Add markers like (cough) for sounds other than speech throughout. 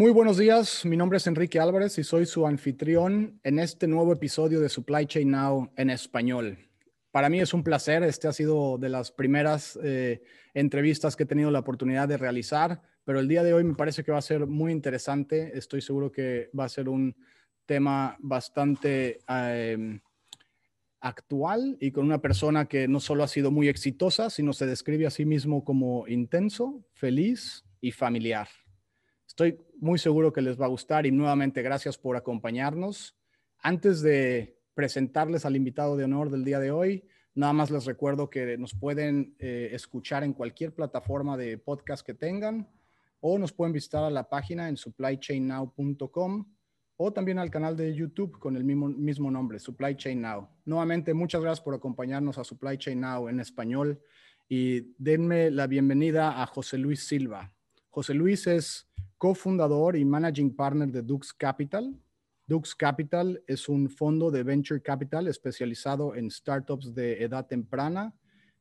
Muy buenos días, mi nombre es Enrique Álvarez y soy su anfitrión en este nuevo episodio de Supply Chain Now en español. Para mí es un placer, este ha sido de las primeras eh, entrevistas que he tenido la oportunidad de realizar, pero el día de hoy me parece que va a ser muy interesante, estoy seguro que va a ser un tema bastante em, actual y con una persona que no solo ha sido muy exitosa, sino se describe a sí mismo como intenso, feliz y familiar. Estoy muy seguro que les va a gustar y nuevamente gracias por acompañarnos. Antes de presentarles al invitado de honor del día de hoy, nada más les recuerdo que nos pueden eh, escuchar en cualquier plataforma de podcast que tengan o nos pueden visitar a la página en supplychainnow.com o también al canal de YouTube con el mismo, mismo nombre, Supply Chain Now. Nuevamente, muchas gracias por acompañarnos a Supply Chain Now en español y denme la bienvenida a José Luis Silva. José Luis es cofundador y managing partner de Dux Capital. Dux Capital es un fondo de venture capital especializado en startups de edad temprana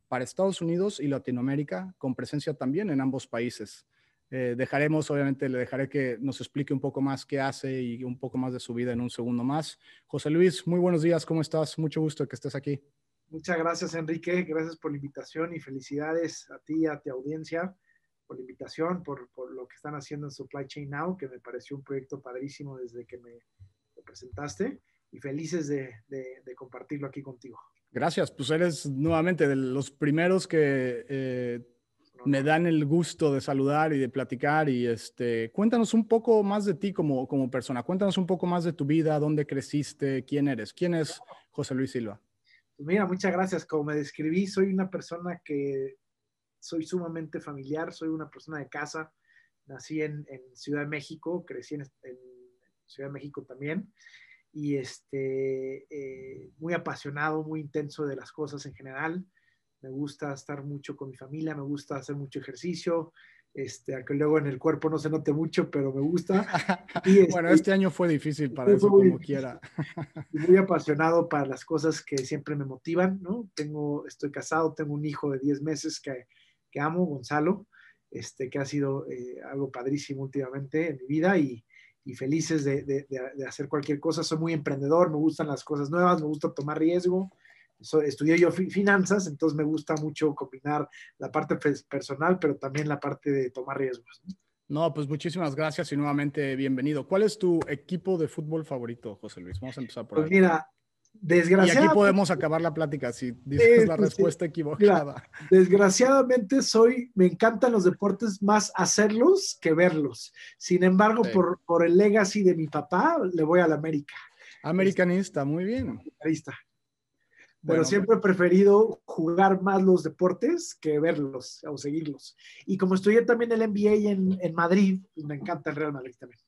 para Estados Unidos y Latinoamérica, con presencia también en ambos países. Eh, dejaremos, obviamente, le dejaré que nos explique un poco más qué hace y un poco más de su vida en un segundo más. José Luis, muy buenos días, ¿cómo estás? Mucho gusto que estés aquí. Muchas gracias, Enrique. Gracias por la invitación y felicidades a ti y a tu audiencia por la invitación, por, por, lo que están haciendo en Supply Chain Now, que me pareció un proyecto padrísimo desde que me lo presentaste y felices de, compartirlo aquí contigo. Gracias, pues eres nuevamente de los primeros que eh, me dan el gusto de saludar y de platicar y este, cuéntanos un poco más de ti como, como persona, cuéntanos un poco más de tu vida, dónde creciste, quién eres, quién es José Luis Silva. Pues mira, muchas gracias. Como me describí, soy una persona que soy sumamente familiar, soy una persona de casa, nací en, Ciudad de México, crecí en, Ciudad de México también, y este, eh, muy apasionado, muy intenso de las cosas en general. Me gusta estar mucho con mi familia, me gusta hacer mucho ejercicio, este, aunque luego en el cuerpo no se note mucho, pero me gusta. (laughs) Y este, bueno, este año fue difícil para eso, como quiera. muy apasionado para las cosas que siempre me motivan, ¿no? Tengo, estoy casado, tengo un hijo de 10 meses que que amo, Gonzalo, este, que ha sido eh, algo padrísimo últimamente en mi vida y, y felices de, de, hacer cualquier cosa. Soy muy emprendedor, me gustan las cosas nuevas, me gusta tomar riesgo. estudié yo finanzas, entonces me gusta mucho combinar la parte personal, pero también la parte de tomar riesgos. ¿no? pues muchísimas gracias y nuevamente bienvenido. ¿Cuál es tu equipo de fútbol favorito, José Luis? Vamos a empezar por pues ahí. Pues mira, Desgraciadamente, y aquí podemos acabar la plática si dices la respuesta equivocada. desgraciadamente soy, me encantan los deportes más hacerlos que verlos. Sin embargo, por, el legacy de mi papá, le voy a la América. Americanista, muy bien. Americanista. bueno, siempre he preferido jugar más los deportes que verlos o seguirlos. Y como estudié también el NBA en, en Madrid, pues me encanta el Real Madrid también.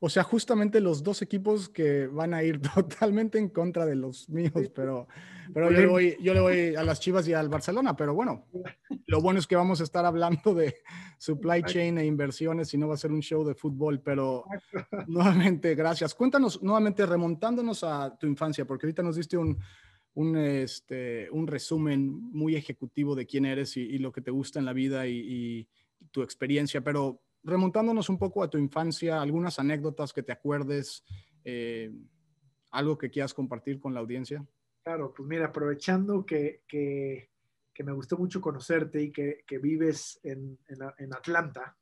O sea, justamente los dos equipos que van a ir (laughs) totalmente en contra de los míos, pero, pero yo, le voy, a las Chivas y al Barcelona, pero bueno, lo bueno es que vamos a estar hablando de (laughs) supply chain e inversiones y no va a ser un show de fútbol, pero nuevamente, gracias. Cuéntanos nuevamente, remontándonos a tu infancia, porque ahorita nos diste un, un, este, un resumen muy ejecutivo de quién eres y, lo que te gusta en la vida y, y tu experiencia, pero remontándonos un poco a tu infancia, algunas anécdotas que te acuerdes, eh, algo que quieras compartir con la audiencia. Claro, pues mira, aprovechando que, me gustó mucho conocerte y que, vives en, Atlanta,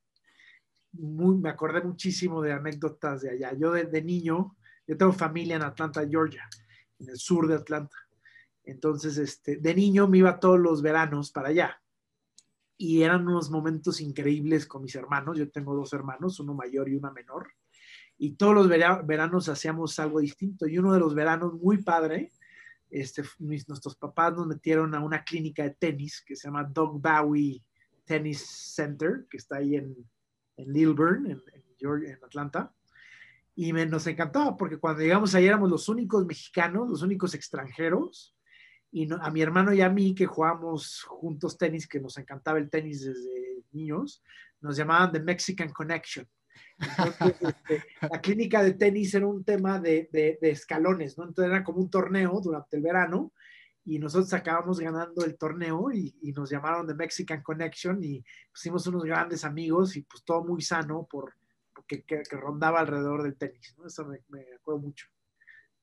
me acordé muchísimo de anécdotas de allá. Yo de niño, yo tengo familia en Atlanta, Georgia, en el sur de Atlanta. Entonces, este, de niño me iba todos los veranos para allá y eran unos momentos increíbles con mis hermanos. Yo tengo dos hermanos, uno mayor y una menor. Y todos los veranos hacíamos algo distinto. Y uno de los veranos muy padre, este, nuestros papás nos metieron a una clínica de tenis que se llama Doug Bowie Tennis Center, que está ahí en, en Lilburn, en, Georgia, en Atlanta. Y me, nos encantaba porque cuando llegamos ahí éramos los únicos mexicanos, los únicos extranjeros y a mi hermano y a mí, que jugábamos juntos tenis, que nos encantaba el tenis desde niños, nos llamaban The Mexican Connection. (laughs) Este, la clínica de tenis era un tema de, de, escalones, ¿no? Entonces era como un torneo durante el verano y nosotros acabamos ganando el torneo y, nos llamaron The Mexican Connection y pusimos unos grandes amigos y pues todo muy sano por, porque, que, rondaba alrededor del tenis, ¿no? Eso me, acuerdo mucho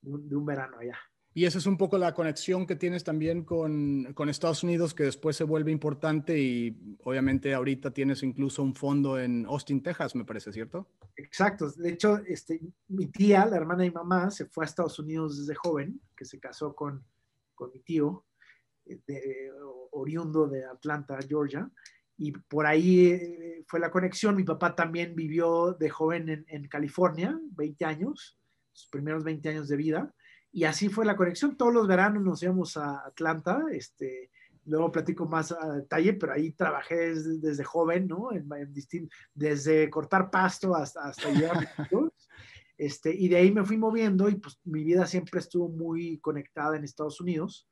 de un verano allá. Y esa es un poco la conexión que tienes también con, Estados Unidos, que después se vuelve importante y obviamente ahorita tienes incluso un fondo en Austin, Texas, me parece, ¿cierto? Exacto. De hecho, este, mi tía, la hermana de mi mamá, se fue a Estados Unidos desde joven, que se casó con, mi tío, eh, oriundo de Atlanta, Georgia. Y por ahí eh, fue la conexión. Mi papá también vivió de joven en, en California, 20 años, sus primeros 20 años de vida y así fue la conexión. Todos los veranos nos íbamos a Atlanta, este, luego platico más a detalle, pero ahí trabajé desde, joven, ¿no? desde cortar pasto hasta, hasta llegar. (laughs) Este, y de ahí me fui moviendo y pues mi vida siempre estuvo muy conectada en Estados Unidos.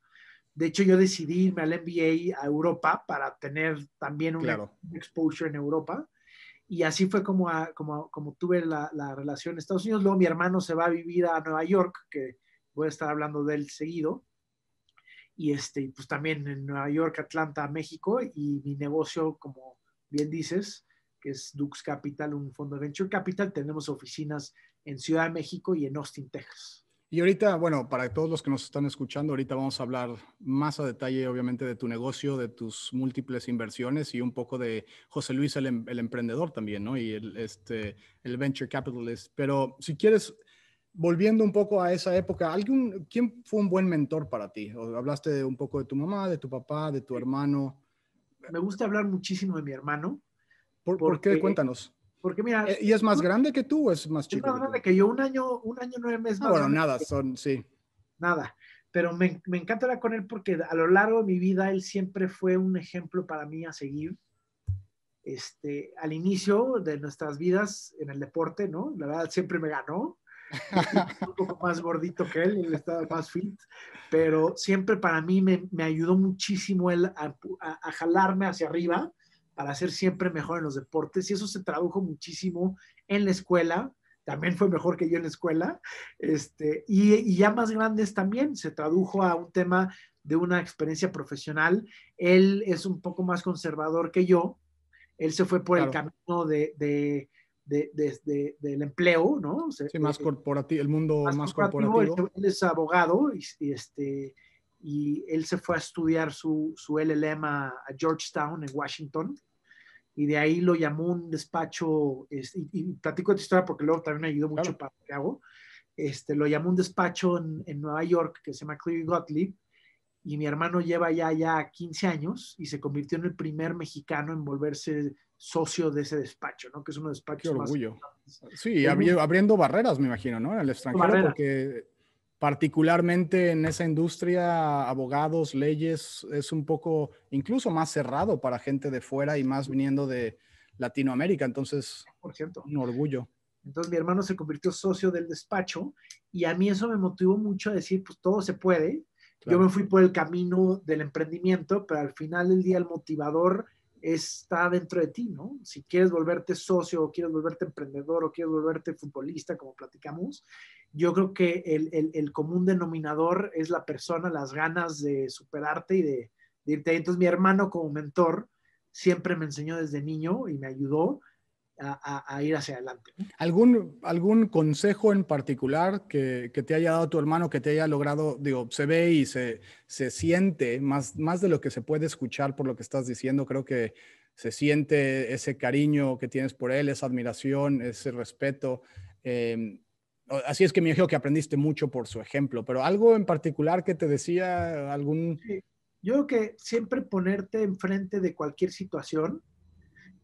De hecho, yo decidí irme al MBA a Europa para tener también un exposure en Europa. Y así fue como, ah, como, tuve la, relación en Estados Unidos. Luego mi hermano se va a vivir a Nueva York, que voy a estar hablando de él seguido. Y este, pues también en Nueva York, Atlanta, México y mi negocio, como bien dices, que es Dux Capital, un fondo de Venture Capital, tenemos oficinas en Ciudad de México y en Austin, Texas. Y ahorita, bueno, para todos los que nos están escuchando, ahorita vamos a hablar más a detalle, obviamente, de tu negocio, de tus múltiples inversiones y un poco de José Luis, el, em, emprendedor también, ¿no? Y este, el venture capitalist. Pero si quieres, volviendo un poco a esa época, ¿alguien, ¿quién fue un buen mentor para ti? O hablaste un poco de tu mamá, de tu papá, de tu hermano. Me gusta hablar muchísimo de mi hermano. ¿Por, qué? Cuéntanos. Porque mira... Eh, ¿Y es más grande que tú o es más chico? Es más grande que, yo, un año, un año nueve meses. Ah, bueno, nada, son, sí. Nada, pero me, me encanta hablar con él porque a lo largo de mi vida él siempre fue un ejemplo para mí a seguir. Este, al inicio de nuestras vidas en el deporte, ¿no? La verdad, siempre me ganó (laughs) un poco más gordito que él, él estaba más fit, pero siempre para mí me, ayudó muchísimo él a, jalarme hacia arriba para ser siempre mejor en los deportes y eso se tradujo muchísimo en la escuela, también fue mejor que yo en la escuela, este, y, ya más grandes también se tradujo a un tema de una experiencia profesional. Él es un poco más conservador que yo, él se fue por el camino de de, de, del empleo, ¿no? sí, más eh, corporativo, el mundo más, corporativo. Él es abogado y, este, y él se fue a estudiar su, su LLM a, Georgetown, en Washington, y de ahí lo llamó un despacho, y, platico esta historia porque luego también me ayudó mucho para lo que hago, este, lo llamó un despacho en, en Nueva York que se llama Cleary Gottlieb, y mi hermano lleva ya, ya 15 años y se convirtió en el primer mexicano en volverse socio de ese despacho, ¿no? Que es un de orgullo. Sí, abriendo barreras, me imagino, ¿no? En el extranjero, porque particularmente en esa industria, abogados, leyes, es un poco incluso más cerrado para gente de fuera y más viniendo de Latinoamérica. Entonces, Por cierto. un orgullo. Entonces mi hermano se convirtió socio del despacho y a mí eso me motivó mucho a decir, pues todo se puede. Yo me fui por el camino del emprendimiento, pero al final del día el motivador está dentro de ti, ¿no? Si quieres volverte socio, o quieres volverte emprendedor, o quieres volverte futbolista, como platicamos, yo creo que el, común denominador es la persona, las ganas de superarte y de, de, irte. Entonces mi hermano como mentor siempre me enseñó desde niño y me ayudó a, ir hacia adelante. ¿Algún, ¿Algún consejo en particular que, te haya dado tu hermano que te haya logrado, digo, se ve y se, se siente más, más de lo que se puede escuchar por lo que estás diciendo? Creo que se siente ese cariño que tienes por él, esa admiración, ese respeto. Em, así es que me hijo que aprendiste mucho por su ejemplo, pero algo en particular que te decía algún... Yo creo que siempre ponerte enfrente de cualquier situación,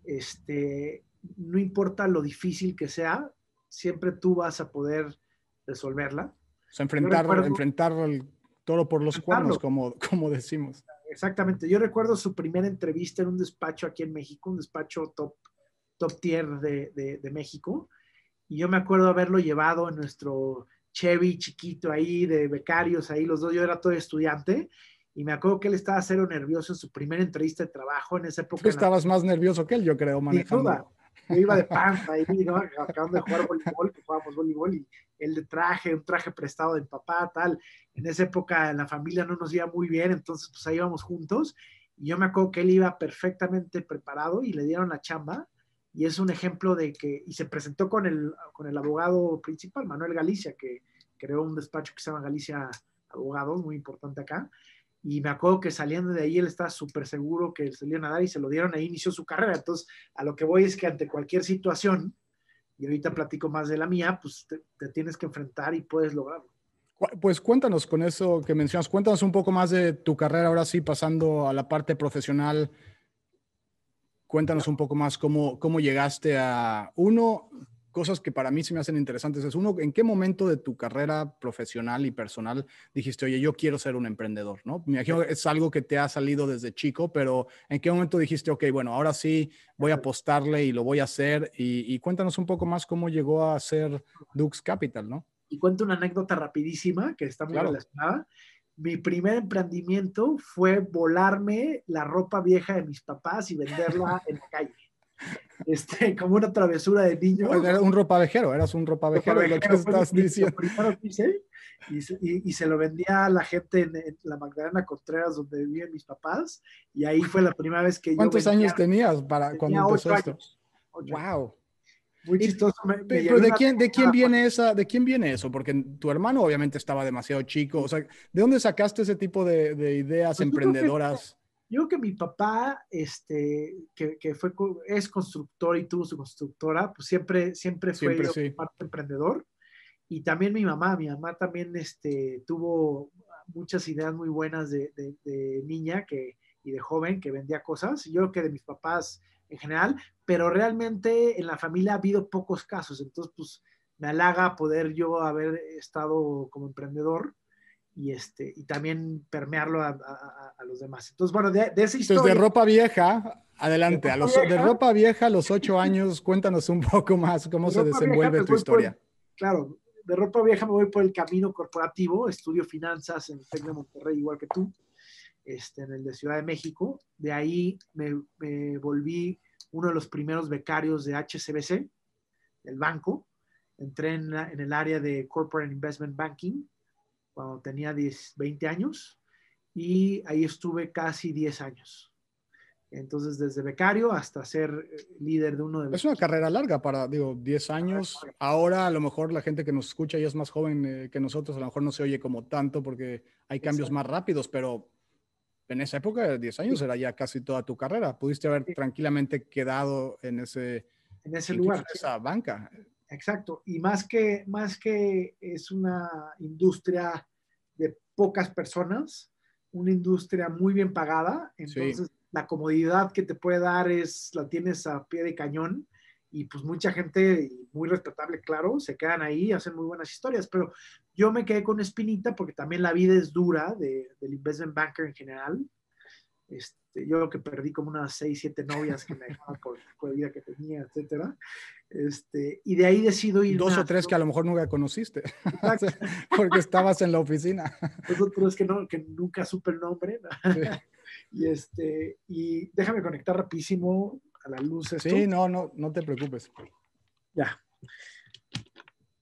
este, no importa lo difícil que sea, siempre tú vas a poder resolverla. O sea, enfrentar, recuerdo, toro por los cuernos, como, decimos. Exactamente. Yo recuerdo su primera entrevista en un despacho aquí en México, un despacho top, top tier de, México. Y yo me acuerdo haberlo llevado en nuestro Chevy chiquito ahí, de becarios ahí, los dos, yo era todo estudiante. Y me acuerdo que él estaba cero nervioso en su primera entrevista de trabajo en esa época. Tú estabas más nervioso que él, yo creo, manejando. Yo iba de panza ahí, ¿no? Acabando de jugar voleibol, que jugábamos voleibol y él de traje, un traje prestado de papá, tal. En esa época la familia no nos iba muy bien, entonces pues ahí íbamos juntos. Y yo me acuerdo que él iba perfectamente preparado y le dieron la chamba. Y es un ejemplo de que, y se presentó con el, con el abogado principal, Manuel Galicia, que creó un despacho que se llama Galicia Abogados, muy importante acá. Y me acuerdo que saliendo de ahí él estaba súper seguro que salió a nadar y se lo dieron ahí, inició su carrera. Entonces, a lo que voy es que ante cualquier situación, y ahorita platico más de la mía, pues te, tienes que enfrentar y puedes lograrlo. Pues cuéntanos con eso que mencionas, cuéntanos un poco más de tu carrera, ahora sí, pasando a la parte profesional. Cuéntanos un poco más cómo, cómo llegaste a, uno, cosas que para mí se me hacen interesantes es uno, ¿en qué momento de tu carrera profesional y personal dijiste, oye, yo quiero ser un emprendedor? ¿no? Me imagino que es algo que te ha salido desde chico, pero ¿en qué momento dijiste, ok, bueno, ahora sí voy a apostarle y lo voy a hacer? Y, cuéntanos un poco más cómo llegó a ser Dux Capital, ¿no? Y cuento una anécdota rapidísima que está muy relacionada. Mi primer emprendimiento fue volarme la ropa vieja de mis papás y venderla en la calle. (laughs) este, como una travesura de niño. Era un ropavejero, eras un ropavejero, lo que estás diciendo. y, se lo vendía a la gente en, la Magdalena Contreras, donde vivían mis papás, y ahí fue la primera vez que ¿Cuántos años tenías para cuando empezó esto? wow. Muy ¿de quién, ¿de viene esa, ¿de quién viene eso? Porque tu hermano obviamente estaba demasiado chico. O sea, ¿de dónde sacaste ese tipo de, ideas pues emprendedoras? Yo creo que mi papá, este, que, fue, es constructor y tuvo su constructora, pues siempre, siempre fue parte emprendedor. Y también mi mamá, mi mamá también este, tuvo muchas ideas muy buenas de, de niña que, y de joven que vendía cosas. Yo creo que de mis papás en general, pero realmente en la familia ha habido pocos casos. Entonces, pues me halaga poder yo haber estado como emprendedor y, este, y también permearlo a, los demás. Entonces, bueno, de, esa historia... de ropa vieja, adelante, de ropa, a los, vieja, de ropa vieja a los ocho años, cuéntanos un poco más cómo se desenvuelve tu historia. claro, de ropa vieja me voy por el camino corporativo, estudio finanzas en el Monterrey, igual que tú, este, en el de Ciudad de México. De ahí me, volví uno de los primeros becarios de HCBC, del banco. Entré en, en el área de Corporate Investment Banking cuando tenía 10, 20 años y ahí estuve casi 10 años. Entonces, desde becario hasta ser eh, líder de uno de los... Es una carrera larga para, digo, 10 años. Ahora a lo mejor la gente que nos escucha y es más joven eh, que nosotros, a lo mejor no se oye como tanto porque hay cambios más rápidos, pero en esa época, 10 años era ya casi toda tu carrera. Pudiste haber tranquilamente quedado en ese, en ese lugar. En esa banca. Exacto, y más que, más que es una industria de pocas personas, una industria muy bien pagada, entonces la comodidad que te puede dar es, la tienes a pie de cañón y pues mucha gente muy respetable, claro, se quedan ahí, hacen muy buenas historias, pero yo me quedé con espinita porque también la vida es dura del investment banker en general, este, yo que perdí como unas 6, 7 novias que me dejaba por la vida que tenía, etcétera. Este, y de ahí decido ir. Dos o tres que a lo mejor nunca conociste, (laughs) porque estabas en la oficina. Dos que, no, que nunca supe el nombre. (laughs) y, este, y déjame conectar rapidísimo a la luz. Sí, no, no, no te preocupes. Ya.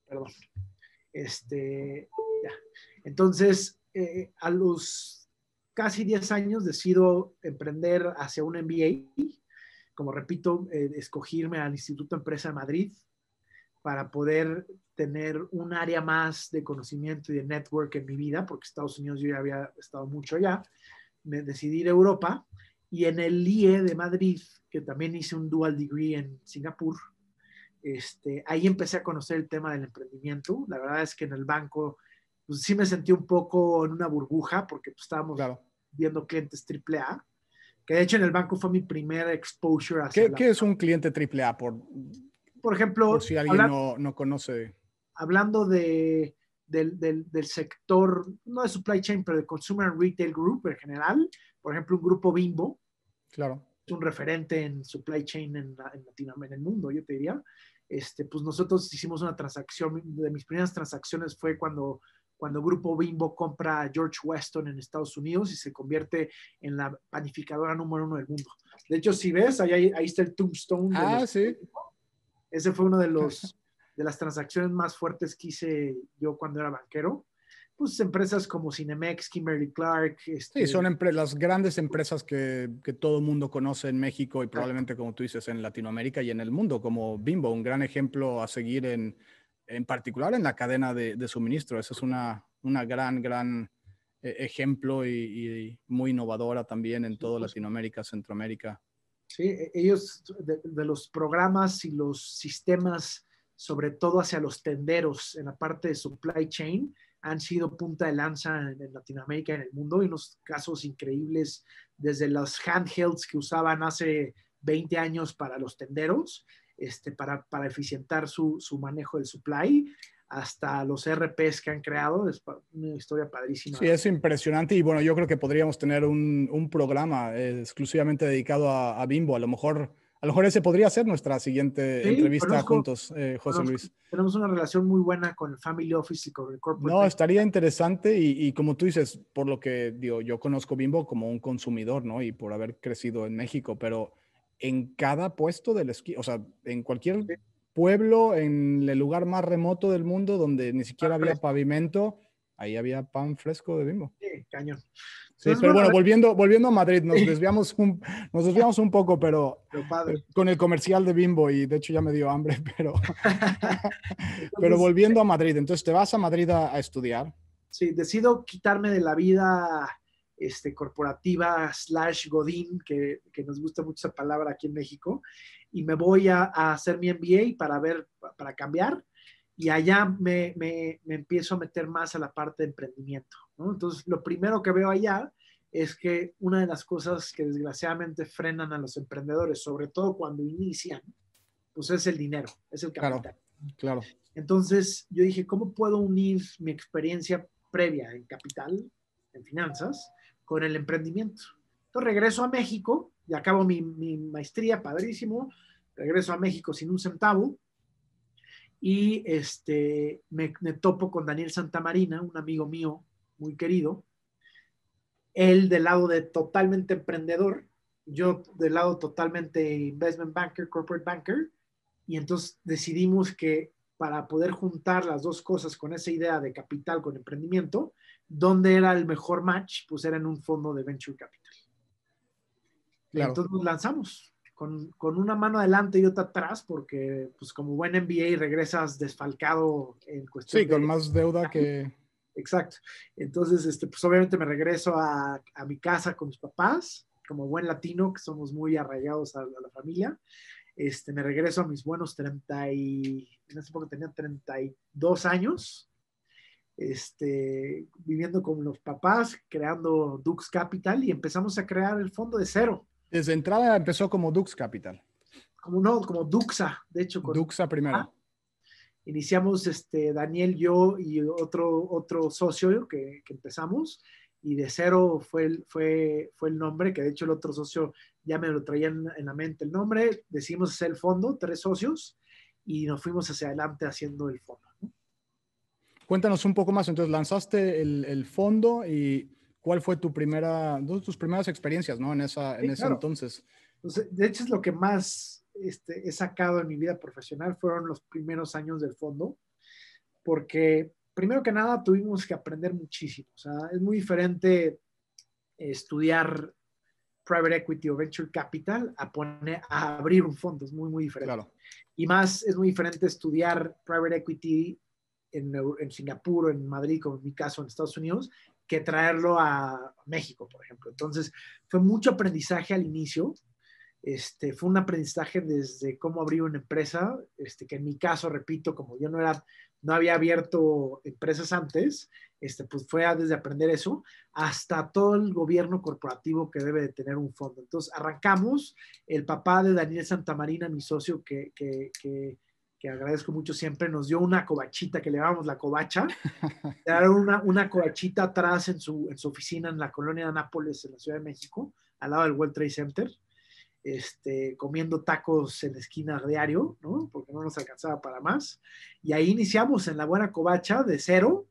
Perdón. Este, ya. Entonces, eh, a los casi 10 años decido emprender hacia un MBA. Como repito, eh, escogirme al Instituto Empresa de Madrid para poder tener un área más de conocimiento y de network en mi vida, porque Estados Unidos yo ya había estado mucho allá. Me decidí ir a Europa y en el IE de Madrid, que también hice un dual degree en Singapur, este, ahí empecé a conocer el tema del emprendimiento. La verdad es que en el banco pues sí me sentí un poco en una burbuja porque pues, estábamos viendo clientes AAA, que de hecho en el banco fue mi primera exposure. ¿Qué, es un cliente AAA? Por, por ejemplo, si alguien no, conoce. Hablando de, del, sector, no de supply chain, pero de Consumer Retail Group en general, por ejemplo, un grupo Bimbo. Claro. Es un referente en supply chain en, en Latinoamérica, en el mundo, yo te diría. Este, pues nosotros hicimos una transacción, de mis primeras transacciones fue cuando cuando Grupo Bimbo compra George Weston en Estados Unidos y se convierte en la panificadora número uno del mundo. De hecho, si ves, ahí, ahí está el tombstone. Ah, sí. Ese fue uno de (laughs) los de las transacciones más fuertes que hice yo cuando era banquero. Pues empresas como Cinemex, Kimberly Clark. Este sí, son las grandes empresas que, que todo el mundo conoce en México y probablemente, como tú dices, en Latinoamérica y en el mundo, como Bimbo, un gran ejemplo a seguir en, en particular en la cadena de, suministro. Eso es una, una gran, gran e, ejemplo y, muy innovadora también en toda Latinoamérica, Centroamérica. Sí, e, ellos de, los programas y los sistemas, sobre todo hacia los tenderos en la parte de supply chain, han sido punta de lanza en, Latinoamérica y en el mundo. Y unos casos increíbles, desde los handhelds que usaban hace 20 años para los tenderos, este, para, para eficientar su, su, manejo del supply, hasta los RPs que han creado. Es una historia padrísima. Sí, es impresionante. Y bueno, yo creo que podríamos tener un, un programa eh, exclusivamente dedicado a, Bimbo. A lo mejor. A lo mejor ese podría ser nuestra siguiente entrevista juntos, eh, José Luis. Tenemos una relación muy buena con el Family Office y con el Corporate. No, estaría interesante y, y, como tú dices, por lo que digo, yo conozco Bimbo como un consumidor, ¿no? Y por haber crecido en México, pero en cada puesto del esquí, o sea, en cualquier pueblo, en el lugar más remoto del mundo donde ni siquiera había pavimento, ahí había pan fresco de bimbo. Sí, cañón. Sí, pues, pero bueno, pues volviendo, volviendo a Madrid, nos desviamos un, un poco, pero eh, con el comercial de Bimbo y de hecho ya me dio hambre, (laughs) pero, (laughs) pero volviendo eh, a Madrid. Entonces te vas a Madrid a estudiar. Sí, decido quitarme de la vida este, corporativa slash godín, que, nos gusta mucho esa palabra aquí en México, y me voy a, hacer mi MBA para ver, para cambiar, y allá me, empiezo a meter más a la parte de emprendimiento. Entonces, lo primero que veo allá es que una de las cosas que desgraciadamente frenan a los emprendedores, sobre todo cuando inician, pues es el dinero, es el capital. claro. Entonces, yo dije, ¿cómo puedo unir mi experiencia previa en capital, en finanzas, con el emprendimiento. Entonces regreso a México y acabo mi, maestría, padrísimo, regreso a México sin un centavo y este, me, me, topo con Daniel Santamarina, un amigo mío muy querido, él del lado de totalmente emprendedor, yo del lado totalmente investment banker, corporate banker, y entonces decidimos que para poder juntar las dos cosas con esa idea de capital con emprendimiento, ¿dónde era el mejor match, pues era en un fondo de venture capital. Claro. Entonces nos lanzamos con, con, una mano adelante y otra atrás, porque pues como buen MBA regresas desfalcado en cuestión. Sí, con más deuda ah, que... Exacto. Entonces, este, pues obviamente me regreso a, a, mi casa con mis papás, como buen latino, que somos muy arraigados a, la familia. Este, me regreso a mis buenos 30 y en ese momento tenía 32 años, este, viviendo con los papás, creando Dux Capital y empezamos a crear el fondo de cero. Desde entrada empezó como Dux Capital. Como no, como Duxa, de hecho. Con Duxa primero. Ah. Iniciamos este, Daniel, yo y otro, otro socio que, que empezamos y de cero fue el, fue, fue el nombre, que de hecho el otro socio ya me lo traía en, en la mente el nombre, decidimos hacer el fondo, tres socios, y nos fuimos hacia adelante haciendo el fondo. Cuéntanos un poco más, entonces lanzaste el, el fondo y cuál fue tu primera, de tus primeras experiencias ¿no? en, esa, en ese entonces. De hecho es lo que más este, he sacado en mi vida profesional fueron los primeros años del fondo, porque primero que nada tuvimos que aprender muchísimo, o sea, es muy diferente estudiar private equity o venture capital a, poner, a abrir un fondo, es muy, muy diferente. Y más, es muy diferente estudiar private equity en, en Singapur en Madrid, como en mi caso en Estados Unidos, que traerlo a México, por ejemplo. Entonces, fue mucho aprendizaje al inicio este, fue un aprendizaje desde cómo abrir una empresa, este, que en mi caso, repito, como yo no, era, no había abierto empresas antes, este, pues fue desde aprender eso hasta todo el gobierno corporativo que debe de tener un fondo. Entonces, arrancamos, el papá de Daniel Santamarina, mi socio, que, agradezco mucho siempre, nos dio una cobachita que le llamamos la cobacha, le (laughs) dieron una, una cobachita atrás en su, en su oficina en la colonia de Nápoles, en la Ciudad de México, al lado del World Trade Center este, comiendo tacos en la esquina diario, ¿no? Porque no nos alcanzaba para más. Y ahí iniciamos en la buena covacha de cero.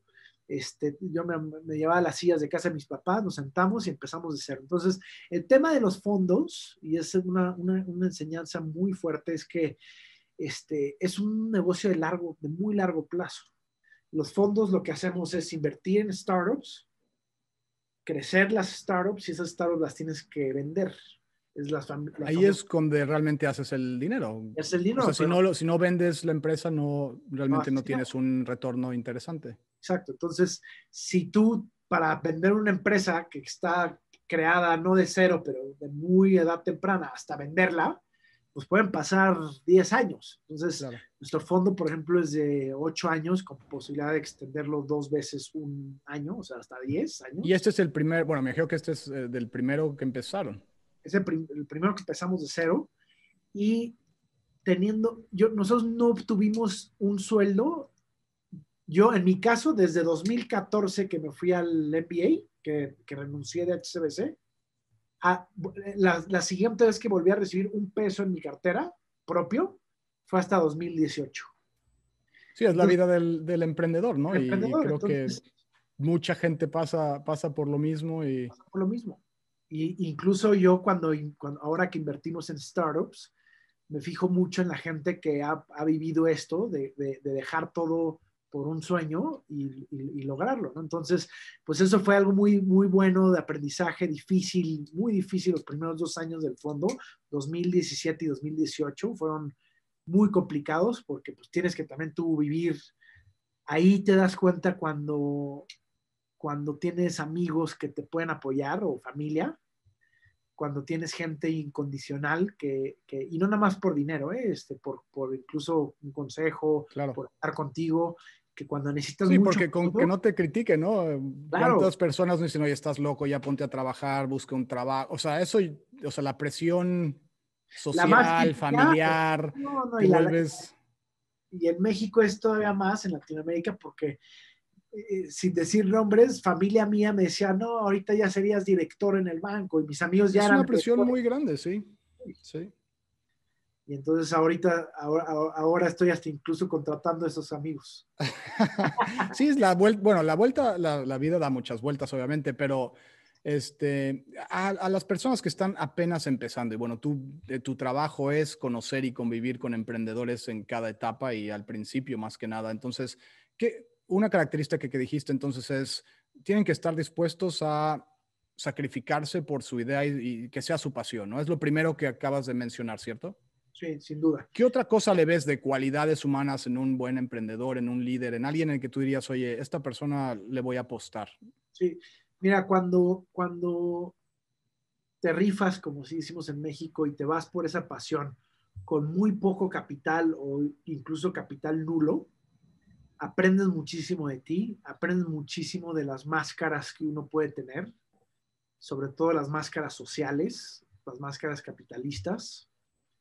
Este, yo me, llevaba las sillas de casa de mis papás, nos sentamos y empezamos de cero. Entonces, el tema de los fondos, y es una, enseñanza muy fuerte, es que este, es un negocio de largo, de muy largo plazo. Los fondos lo que hacemos es invertir en startups, crecer las startups y esas startups las tienes que vender la Ahí es donde realmente haces el dinero. Es el dinero. si, no, si no vendes la empresa, no, realmente ah, no, tienes un retorno interesante. Exacto. Entonces, si tú, para vender una empresa que está creada no de cero, pero de muy edad temprana hasta venderla, pues pueden pasar 10 años. Entonces, nuestro fondo, por ejemplo, es de 8 años con posibilidad de extenderlo dos veces un año, o sea, hasta 10 años. Y este es el primer, bueno, me imagino que este es eh, del primero que empezaron es el, primero que empezamos de cero y teniendo, yo, nosotros no obtuvimos un sueldo. Yo, en mi caso, desde 2014 que me fui al MBA, que, que renuncié de HCBC, la, siguiente vez que volví a recibir un peso en mi cartera propio fue hasta 2018. Sí, es la vida del, emprendedor, ¿no? y creo que mucha gente pasa, pasa por lo mismo y... por lo mismo. Y incluso yo cuando, ahora que invertimos en startups, me fijo mucho en la gente que ha, vivido esto de, dejar todo por un sueño y, lograrlo, Entonces, pues eso fue algo muy, muy bueno de aprendizaje, difícil, muy difícil los primeros dos años del fondo, 2017 y 2018, fueron muy complicados porque pues tienes que también tú vivir, ahí te das cuenta cuando cuando tienes amigos que te pueden apoyar o familia, cuando tienes gente incondicional que, que y no nada más por dinero, ¿eh? este, por, por incluso un consejo, claro. por estar contigo, que cuando necesitas sí, porque con, que no te critiquen, ¿no? Claro. ¿Cuántas personas me dicen, oye, estás loco, ya ponte a trabajar, busca un trabajo? O sea, eso, o sea, la presión social, familiar, pues, no, no, y, la, y en México es todavía más, en Latinoamérica, porque eh, eh, sin decir nombres, familia mía me decía, no, ahorita ya serías director en el banco y mis amigos ya eran... una presión muy grande, sí. sí. Y entonces ahorita, ahora, ahora, estoy hasta incluso contratando a esos amigos. (laughs) sí, es la vuelta, bueno, la vuelta, la, vida da muchas vueltas, obviamente, pero este, a, las personas que están apenas empezando, y bueno, tú, tu trabajo es conocer y convivir con emprendedores en cada etapa y al principio más que nada. Entonces, ¿qué, una característica que, dijiste entonces es, tienen que estar dispuestos a sacrificarse por su idea y, que sea su pasión, ¿no? Es lo primero que acabas de mencionar, ¿cierto? Sí, sin duda. ¿Qué otra cosa le ves de cualidades humanas en un buen emprendedor, en un líder, en alguien en el que tú dirías, oye, esta persona le voy a apostar? Sí, mira, cuando, cuando te rifas, como si hicimos en México, y te vas por esa pasión con muy poco capital o incluso capital nulo, aprendes muchísimo de ti, aprendes muchísimo de las máscaras que uno puede tener, sobre todo las máscaras sociales, las máscaras capitalistas.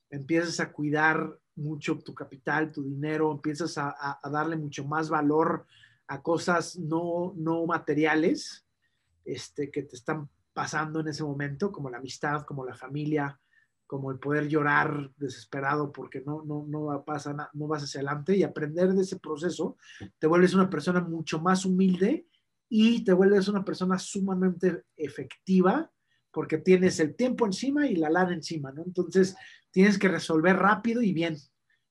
Empiezas a cuidar mucho tu capital, tu dinero, empiezas a, darle mucho más valor a cosas no, materiales este, que te están pasando en ese momento, como la amistad, como la familia, como el poder llorar desesperado porque no, no, pasa no vas hacia adelante y aprender de ese proceso, te vuelves una persona mucho más humilde y te vuelves una persona sumamente efectiva porque tienes el tiempo encima y la lana encima, ¿no? Entonces, tienes que resolver rápido y bien.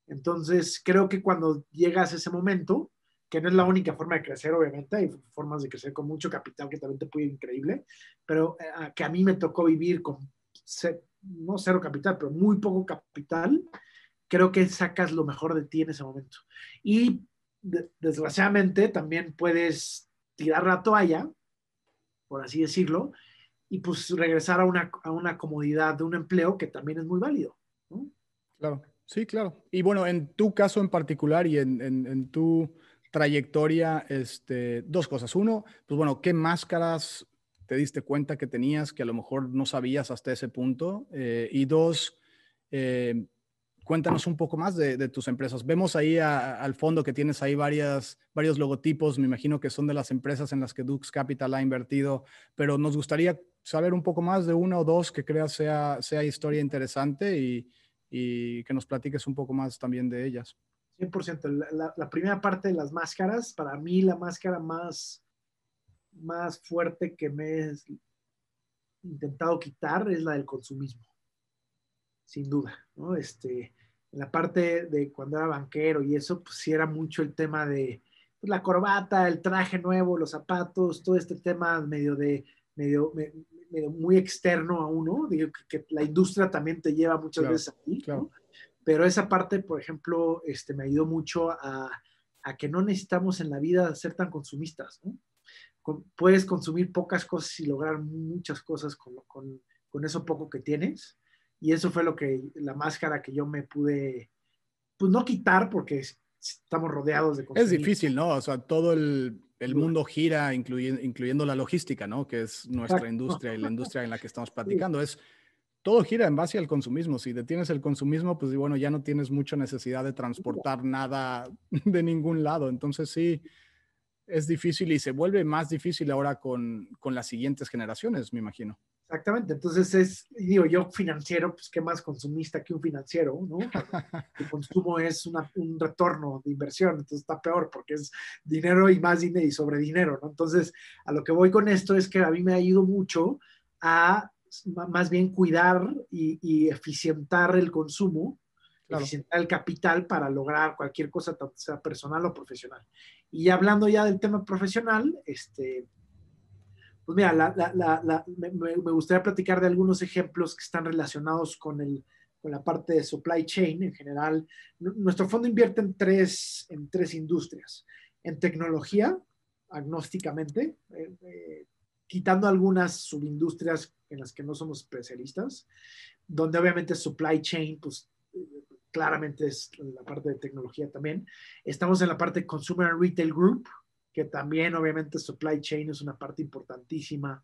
Entonces, creo que cuando llegas a ese momento, que no es la única forma de crecer, obviamente, hay formas de crecer con mucho capital que también te puede ir increíble, pero eh, que a mí me tocó vivir con no cero capital, pero muy poco capital, creo que sacas lo mejor de ti en ese momento. Y desgraciadamente también puedes tirar la toalla, por así decirlo, y pues regresar a una, comodidad de un empleo que también es muy válido. Claro, sí, claro. Y bueno, en tu caso en particular y en, en tu trayectoria, este, dos cosas. Uno, pues bueno, ¿qué máscaras te diste cuenta que tenías que a lo mejor no sabías hasta ese punto. Eh, y dos, eh, cuéntanos un poco más de, tus empresas. Vemos ahí al fondo que tienes ahí varias, varios logotipos, me imagino que son de las empresas en las que Dux Capital ha invertido, pero nos gustaría saber un poco más de una o dos que creas sea, sea historia interesante y, y que nos platiques un poco más también de ellas. 100%. La, la primera parte de las máscaras, para mí la máscara más más fuerte que me he intentado quitar es la del consumismo, sin duda, ¿no? Este, la parte de cuando era banquero y eso, pues sí era mucho el tema de pues, la corbata, el traje nuevo, los zapatos, todo este tema medio de, medio, muy externo a uno, digo que, la industria también te lleva muchas veces ahí, claro. ¿no? Pero esa parte, por ejemplo, este, me ayudó mucho a, a que no necesitamos en la vida ser tan consumistas, ¿no? puedes consumir pocas cosas y lograr muchas cosas con, con, eso poco que tienes. Y eso fue lo que, la máscara que yo me pude, pues no quitar porque estamos rodeados de cosas. Es difícil, ¿no? O sea, todo el, mundo gira, incluyendo, la logística, ¿no? Que es nuestra industria y la industria en la que (laughs) estamos platicando. Es, todo gira en base al consumismo. Si detienes el consumismo, pues bueno, ya no tienes mucha necesidad de transportar nada (laughs) de ningún lado. Entonces sí, es difícil y se vuelve más difícil ahora con, con las siguientes generaciones, me imagino. Exactamente, entonces es, digo, yo financiero, pues qué más consumista que un financiero, ¿no? (laughs) El consumo es un retorno de inversión, entonces está peor porque es dinero y más dinero y sobre dinero, ¿no? Entonces, a lo que voy con esto es que a mí me ha ido mucho a más bien cuidar y, eficientar el consumo, eficientar el capital para lograr cualquier cosa, tanto sea personal o profesional. Y hablando ya del tema profesional, este, pues mira, me, gustaría platicar de algunos ejemplos que están relacionados con, el, la parte de supply chain en general. Nuestro fondo invierte en tres, en tres industrias. En tecnología, agnósticamente, eh, eh, quitando algunas subindustrias en las que no somos especialistas, donde obviamente supply chain, pues eh, claramente es la parte de tecnología también. Estamos en la parte Consumer and Retail Group, que también obviamente supply chain es una parte importantísima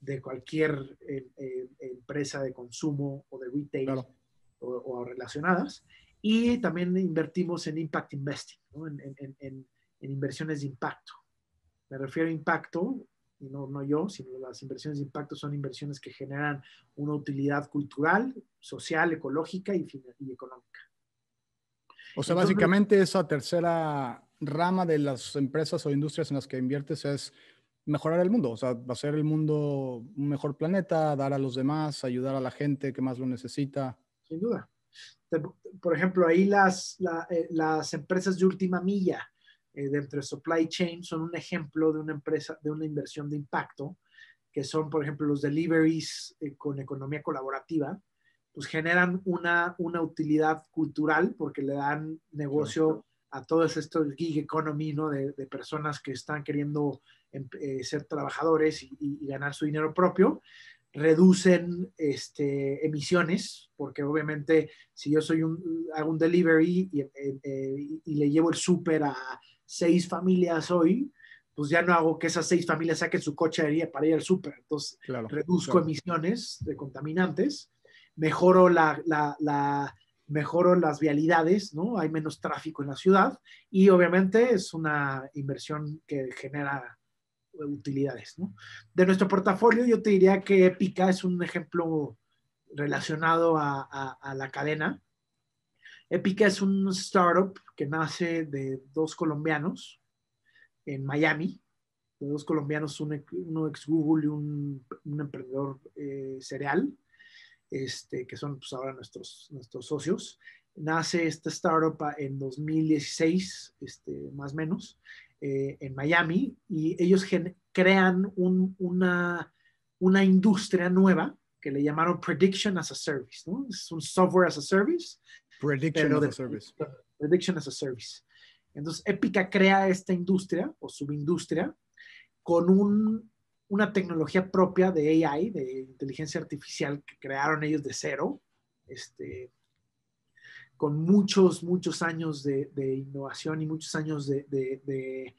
de cualquier eh, eh, empresa de consumo o de retail o, relacionadas. Y también invertimos en impact investing, en, en, inversiones de impacto. Me refiero a impacto y no, no yo, sino las inversiones de impacto son inversiones que generan una utilidad cultural, social, ecológica y, económica. O sea, básicamente esa tercera rama de las empresas o industrias en las que inviertes es mejorar el mundo, o sea, hacer el mundo un mejor planeta, dar a los demás, ayudar a la gente que más lo necesita. Sin duda. Por ejemplo, ahí las, eh, las empresas de última milla, eh, dentro de supply chain son un ejemplo de una empresa, de una inversión de impacto, que son, por ejemplo, los deliveries eh, con economía colaborativa, pues generan una, una utilidad cultural porque le dan negocio a todos estos gig economy, ¿no? De, personas que están queriendo em, eh, ser trabajadores y, ganar su dinero propio. Reducen este, emisiones, porque obviamente si yo soy un, hago un delivery y, eh, y le llevo el súper a, seis familias hoy, pues ya no hago que esas seis familias saquen su coche para ir al súper. Entonces, reduzco emisiones de contaminantes, mejoro, la, las vialidades, ¿no? Hay menos tráfico en la ciudad y obviamente es una inversión que genera eh, utilidades, ¿no? De nuestro portafolio, yo te diría que EPICA es un ejemplo relacionado a la cadena. Epica es un startup que nace de dos colombianos en Miami, dos colombianos, uno ex Google y un, emprendedor eh, cereal, este, que son pues, ahora nuestros, nuestros socios. Nace esta startup en 2016, este, más o menos, eh, en Miami, y ellos crean una, industria nueva que le llamaron Prediction as a Service, Es un software as a service Prediction as a service. Prediction as a service. Entonces, Épica crea esta industria o subindustria con un, una tecnología propia de AI, de inteligencia artificial que crearon ellos de cero, este, con muchos, muchos años de, innovación y muchos años de,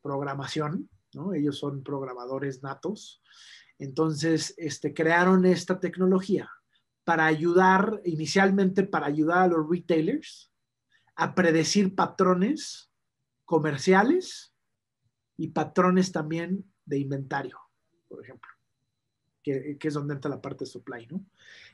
programación. Ellos son programadores natos. Entonces, este, crearon esta tecnología para ayudar, inicialmente para ayudar a los retailers a predecir patrones comerciales y patrones también de inventario, por ejemplo, que, es donde entra la parte de supply, ¿no?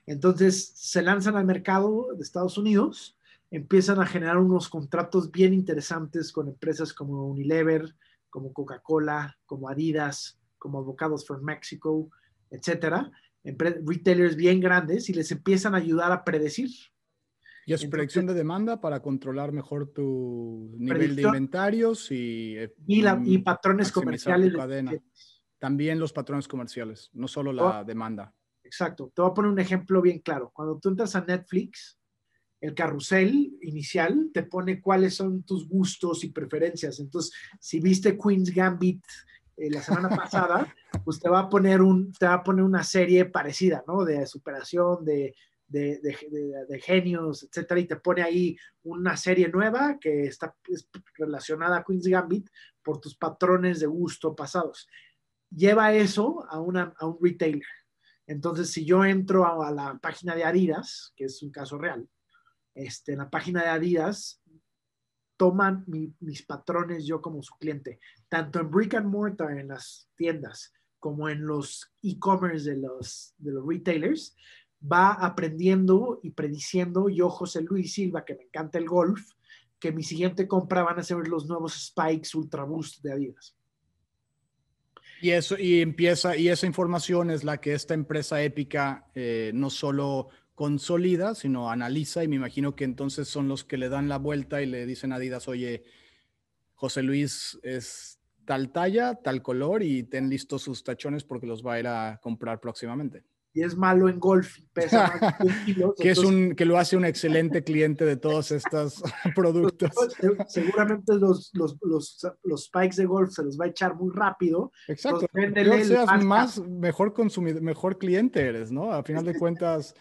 Entonces se lanzan al mercado de Estados Unidos, empiezan a generar unos contratos bien interesantes con empresas como Unilever, como Coca-Cola, como Adidas, como Avocados from Mexico, etcétera, retailers bien grandes y les empiezan a ayudar a predecir. Y a su predicción de demanda para controlar mejor tu nivel de inventarios y, eh, y, mm, patrones comerciales. También los patrones comerciales, no solo la demanda. Exacto. Te voy a poner un ejemplo bien claro. Cuando tú entras a Netflix, el carrusel inicial te pone cuáles son tus gustos y preferencias. Entonces, si viste Queen's Gambit eh, la semana pasada, usted pues va a poner un, te va a poner una serie parecida, ¿no? De superación, de, de, de, genios, etcétera, y te pone ahí una serie nueva que está relacionada a Queen's Gambit por tus patrones de gusto pasados. Lleva eso a, una, a un retailer. Entonces, si yo entro a, la página de Adidas, que es un caso real, este, en la página de Adidas toman mis patrones yo como su cliente, tanto en brick and mortar en las tiendas como en los e-commerce de los, de los retailers, va aprendiendo y prediciendo yo, José Luis Silva, que me encanta el golf, que mi siguiente compra van a ser los nuevos Spikes Ultra Boost de Adidas. Y eso, y empieza, y esa información es la que esta empresa épica eh, no solo consolida, sino analiza y me imagino que entonces son los que le dan la vuelta y le dicen a Adidas, oye, José Luis es tal talla, tal color y ten listos sus tachones porque los va a ir a comprar próximamente. Y es malo en golf (laughs) que, es un, que lo hace un excelente cliente de todos estos (laughs) (laughs) productos. Seguramente los, spikes de golf se los va a echar muy rápido. Exacto. Entonces, seas mejor, consumidor, mejor cliente eres, ¿no? A final de cuentas...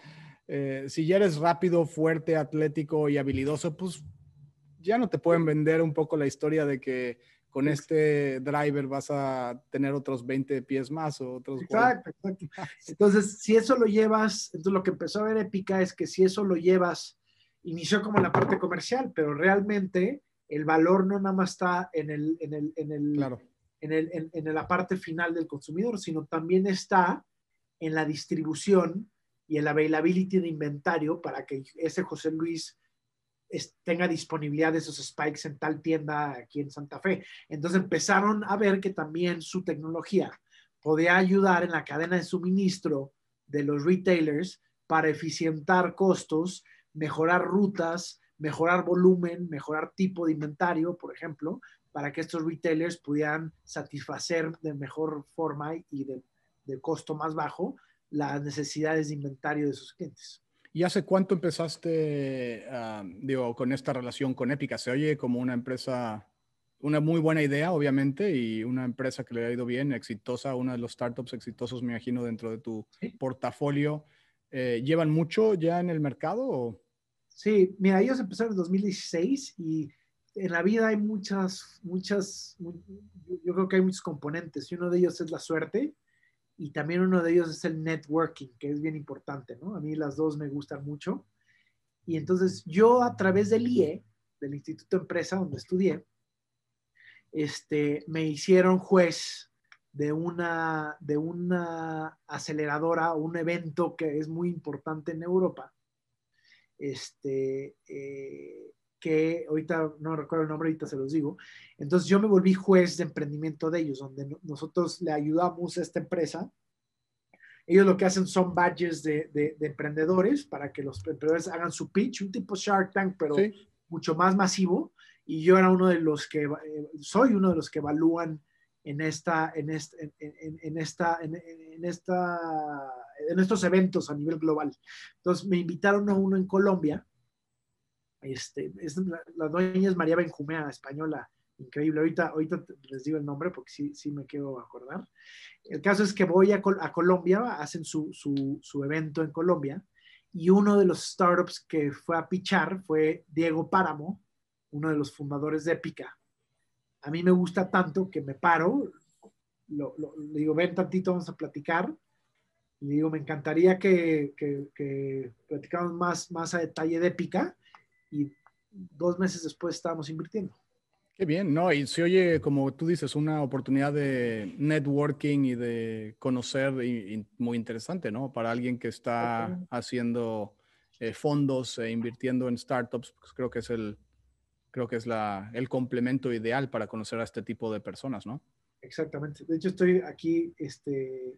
Eh, si ya eres rápido, fuerte, atlético y habilidoso, pues ya no te pueden vender un poco la historia de que con este driver vas a tener otros 20 pies más o otros. Exacto, exacto. Entonces, si eso lo llevas, entonces lo que empezó a ver Épica es que si eso lo llevas, inició como la parte comercial, pero realmente el valor no nada más está en el, el, en en la parte final del consumidor, sino también está en la distribución y el availability de inventario para que ese José Luis tenga disponibilidad de esos spikes en tal tienda aquí en Santa Fe. Entonces empezaron a ver que también su tecnología podía ayudar en la cadena de suministro de los retailers para eficientar costos, mejorar rutas, mejorar volumen, mejorar tipo de inventario, por ejemplo, para que estos retailers pudieran satisfacer de mejor forma y de, de costo más bajo las necesidades de inventario de sus clientes. ¿Y hace cuánto empezaste, ah, digo, con esta relación con Épica? Se oye como una empresa, una muy buena idea, obviamente, y una empresa que le ha ido bien, exitosa, una de los startups exitosos, me imagino, dentro de tu portafolio. Eh, ¿Llevan mucho ya en el mercado? Sí, mira, ellos empezaron en 2016 y en la vida hay muchas, muchas, yo creo que hay muchos componentes y uno de ellos es la suerte y también uno de ellos es el networking, que es bien importante, ¿no? A mí las dos me gustan mucho. Y entonces yo a través del IE, del Instituto Empresa donde estudié, este, me hicieron juez de una, de una aceleradora, un evento que es muy importante en Europa. Este, eh, que ahorita no recuerdo el nombre, ahorita se los digo. Entonces yo me volví juez de emprendimiento de ellos, donde nosotros le ayudamos a esta empresa. Ellos lo que hacen son badges de, emprendedores para que los emprendedores hagan su pitch, un tipo Shark Tank, pero mucho más masivo. Y yo era uno de los que, eh, soy uno de los que evalúan en esta, en en, esta, en, esta, en estos eventos a nivel global. Entonces me invitaron a uno en Colombia este, es la, dueña es María Benjumea, española, increíble. Ahorita, ahorita les digo el nombre porque sí, sí me quiero acordar. El caso es que voy a, Colombia, hacen su, evento en Colombia, y uno de los startups que fue a pichar fue Diego Páramo, uno de los fundadores de Épica. A mí me gusta tanto que me paro, lo, le digo, ven tantito, vamos a platicar. Le digo, me encantaría que, que, platicáramos más, más a detalle de Épica y dos meses después estábamos invirtiendo. Qué bien, ¿no? Y se oye, como tú dices, una oportunidad de networking y de conocer muy interesante, ¿no? Para alguien que está haciendo eh, fondos e invirtiendo en startups, pues creo que es el, creo que es la, el complemento ideal para conocer a este tipo de personas, ¿no? Exactamente. De hecho, estoy aquí este,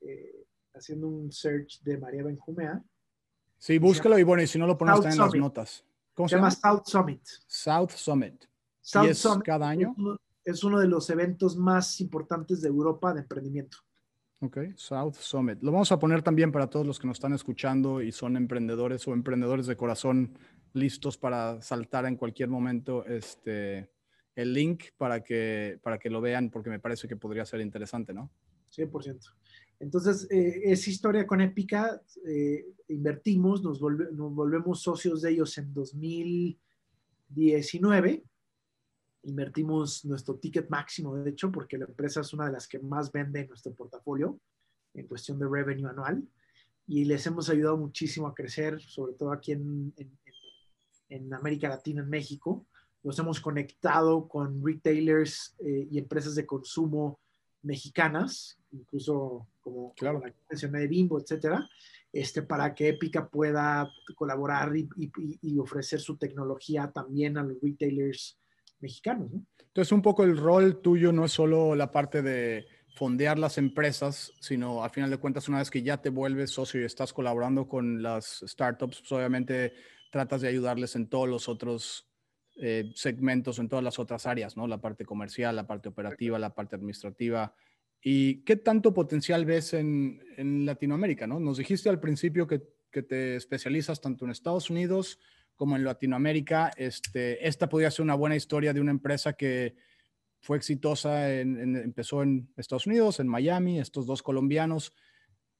eh, haciendo un search de María Benjumea Sí, búscalo y bueno, y si no lo pones en las notas. ¿Cómo se, llama? South Summit. South Summit. South es cada año? Es uno, de los eventos más importantes de Europa de emprendimiento. Ok, South Summit. Lo vamos a poner también para todos los que nos están escuchando y son emprendedores o emprendedores de corazón listos para saltar en cualquier momento este, el link para que, para que lo vean, porque me parece que podría ser interesante, ¿no? 100%. Entonces, eh, esa historia con Épica, eh, invertimos, nos, volvemos socios de ellos en 2019. Invertimos nuestro ticket máximo, de hecho, porque la empresa es una de las que más vende en nuestro portafolio en cuestión de revenue anual. Y les hemos ayudado muchísimo a crecer, sobre todo aquí en, América Latina, en México. Nos hemos conectado con retailers eh, y empresas de consumo mexicanas, incluso como, la mencioné de Bimbo, etcétera, este, para que Épica pueda colaborar y, ofrecer su tecnología también a los retailers mexicanos. Entonces, un poco el rol tuyo no es solo la parte de fondear las empresas, sino al final de cuentas, una vez que ya te vuelves socio y estás colaborando con las startups, pues, obviamente tratas de ayudarles en todos los otros eh, segmentos en todas las otras áreas, ¿no? La parte comercial, la parte operativa, la parte administrativa. ¿Y qué tanto potencial ves en, Latinoamérica, ¿no? Nos dijiste al principio que, te especializas tanto en Estados Unidos como en Latinoamérica. Este, esta podría ser una buena historia de una empresa que fue exitosa, empezó en Estados Unidos, en Miami, estos dos colombianos,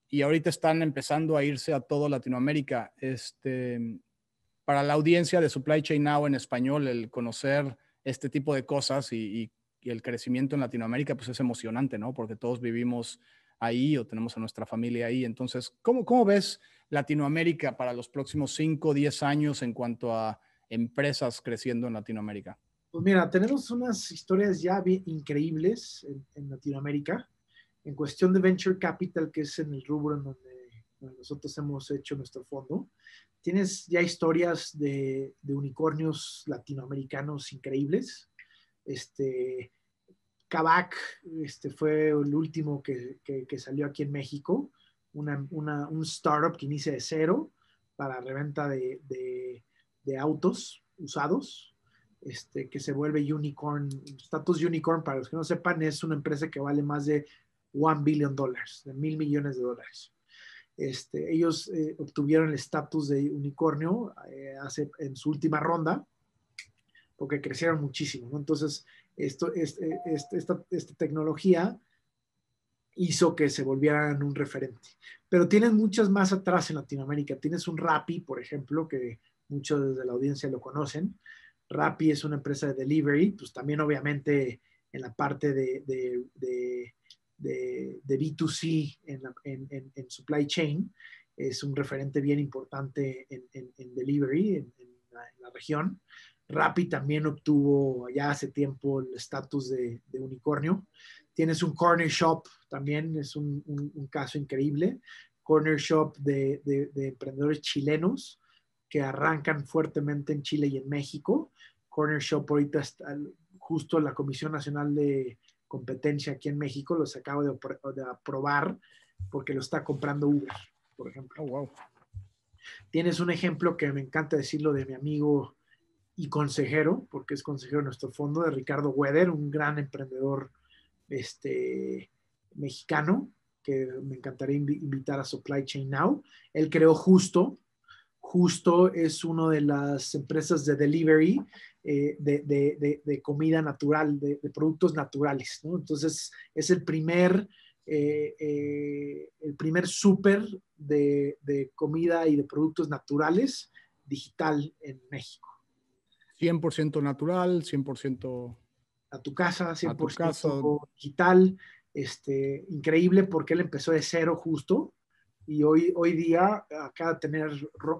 y ahorita están empezando a irse a todo Latinoamérica. Este, para la audiencia de Supply Chain Now en español, el conocer este tipo de cosas y, el crecimiento en Latinoamérica, pues es emocionante, ¿no? Porque todos vivimos ahí o tenemos a nuestra familia ahí. Entonces, ¿cómo, ves Latinoamérica para los próximos 5, 10 años en cuanto a empresas creciendo en Latinoamérica? Pues mira, tenemos unas historias ya increíbles en, en Latinoamérica en cuestión de venture capital, que es en el rubro en donde eh, nosotros hemos hecho nuestro fondo, tienes ya historias de, unicornios latinoamericanos increíbles. Este, Kavak este, fue el último que, salió aquí en México, una, un startup que inicia de cero para la reventa de, de, autos usados, este, que se vuelve unicorn, status unicorn, para los que no sepan, es una empresa que vale más de 1 billion dólares, de mil millones de dólares. Este, ellos eh, obtuvieron el estatus de unicornio eh, hace, en su última ronda porque crecieron muchísimo. Entonces, esto, eh, esta, tecnología hizo que se volvieran un referente. Pero tienes muchas más atrás en Latinoamérica. Tienes un Rappi, por ejemplo, que muchos desde la audiencia lo conocen. Rappi es una empresa de delivery, pues también obviamente en la parte de de, B2C en, en, en, supply chain. Es un referente bien importante en, delivery en, la, región. Rappi también obtuvo ya hace tiempo el estatus de, unicornio. Tienes un Corner Shop también, es un, caso increíble. Corner Shop de, de, emprendedores chilenos que arrancan fuertemente en Chile y en México. Corner Shop ahorita está justo la Comisión Nacional de competencia aquí en México, los acabo de, aprobar porque lo está comprando Uber, por ejemplo. Oh, Tienes un ejemplo que me encanta decirlo de mi amigo y consejero, porque es consejero de nuestro fondo, de Ricardo Weder, un gran emprendedor este, mexicano que me encantaría invitar a Supply Chain Now. Él creó justo Justo es una de las empresas de delivery eh, de, comida natural, de, productos naturales. Entonces, es el primer, eh, eh, el primer súper de, comida y de productos naturales digital en México. 100% natural, 100% a tu casa, 100% digital. Este, increíble porque él empezó de cero justo y hoy, hoy día acaba de tener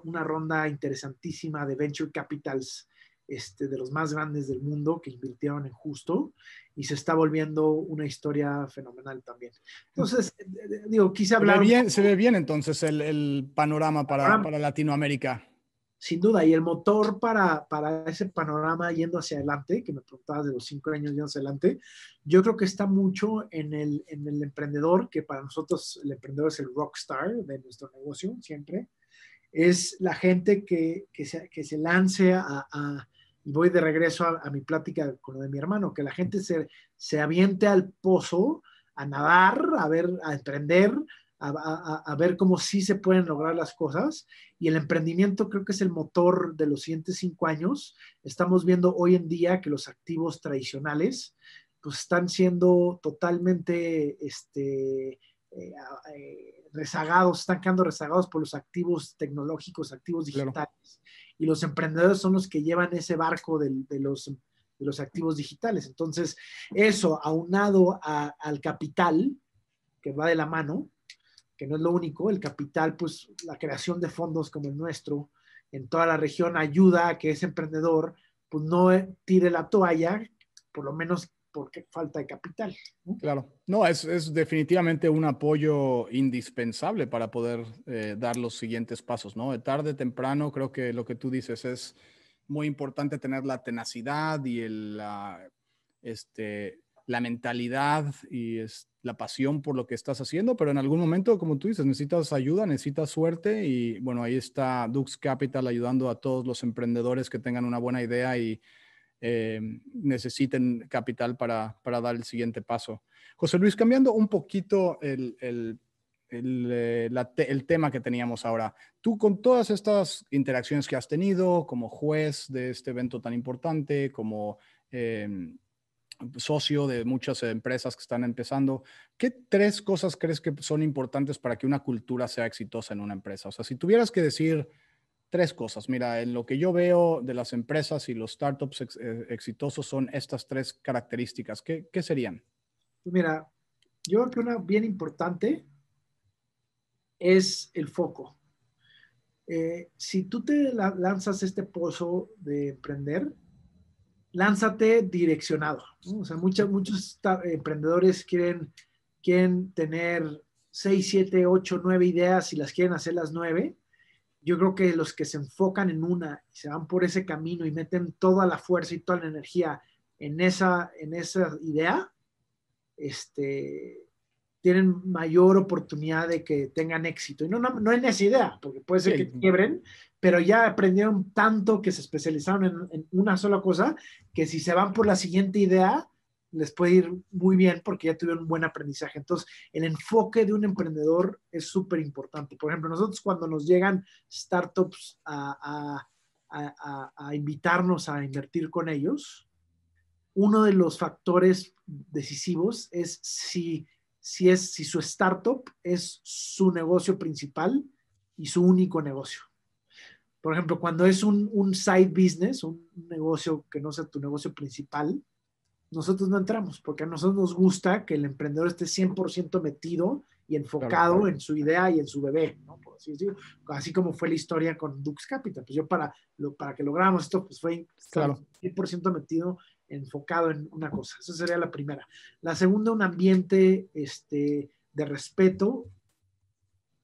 una ronda interesantísima de venture capitals este, de los más grandes del mundo que invirtieron en justo y se está volviendo una historia fenomenal también. Entonces, eh, eh, digo, quise hablar... Se ve bien, se ve bien entonces el, panorama para, para Latinoamérica sin duda, y el motor para, ese panorama yendo hacia adelante, que me preguntabas de los cinco años yendo hacia adelante, yo creo que está mucho en el, emprendedor, que para nosotros el emprendedor es el rockstar de nuestro negocio siempre, es la gente que, se, lance a, y voy de regreso a, mi plática con lo de mi hermano, que la gente se, se aviente al pozo, a nadar, a ver, a emprender, a, ver cómo sí se pueden lograr las cosas. Y el emprendimiento creo que es el motor de los siguientes cinco años. Estamos viendo hoy en día que los activos tradicionales pues están siendo totalmente este, eh, eh, rezagados, están quedando rezagados por los activos tecnológicos, activos digitales. Y los emprendedores son los que llevan ese barco de, los, de los activos digitales. Entonces, eso aunado al capital que va de la mano, que no es lo único, el capital, pues la creación de fondos como el nuestro en toda la región ayuda a que ese emprendedor pues no eh, tire la toalla, por lo menos porque falta de capital. Claro, no, es, definitivamente un apoyo indispensable para poder eh, dar los siguientes pasos, ¿no? De tarde, temprano, creo que lo que tú dices es muy importante tener la tenacidad y la, este, la mentalidad y este la pasión por lo que estás haciendo, pero en algún momento, como tú dices, necesitas ayuda, necesitas suerte y bueno, ahí está Dux Capital ayudando a todos los emprendedores que tengan una buena idea y eh, necesiten capital para, dar el siguiente paso. José Luis, cambiando un poquito eh, el, tema que teníamos ahora, tú con todas estas interacciones que has tenido como juez de este evento tan importante, como... Em, socio de muchas empresas que están empezando, ¿qué tres cosas crees que son importantes para que una cultura sea exitosa en una empresa? O sea, si tuvieras que decir tres cosas, mira, en lo que yo veo de las empresas y los startups eh, exitosos son estas tres características, ¿qué, serían? Pues mira, yo creo que una bien importante es el foco. Eh, si tú te lanzas este pozo de emprender, lánzate direccionado. O sea, mucha, muchos emprendedores quieren, quieren tener 6, 7, 8, 9 ideas y las quieren hacer las nueve. Yo creo que los que se enfocan en una y se van por ese camino y meten toda la fuerza y toda la energía en esa, en esa idea, este, tienen mayor oportunidad de que tengan éxito. Y no, no, esa idea, porque puede ser que quiebren, pero ya aprendieron tanto que se especializaron en, una sola cosa, que si se van por la siguiente idea, les puede ir muy bien porque ya tuvieron un buen aprendizaje. Entonces, el enfoque de un emprendedor es súper importante. Por ejemplo, nosotros cuando nos llegan startups a, a, a, a invitarnos a invertir con ellos, uno de los factores decisivos es si si, es, si su startup es su negocio principal y su único negocio. Por ejemplo, cuando es un, side business, un negocio que no sea tu negocio principal, nosotros no entramos porque a nosotros nos gusta que el emprendedor esté 100% metido y enfocado en su idea y en su bebé, ¿no? así, como fue la historia con Dux Capital. Pues yo para, lo, para que lográramos esto, pues fue 100% metido enfocado en una cosa. Esa sería la primera. La segunda, un ambiente este, de respeto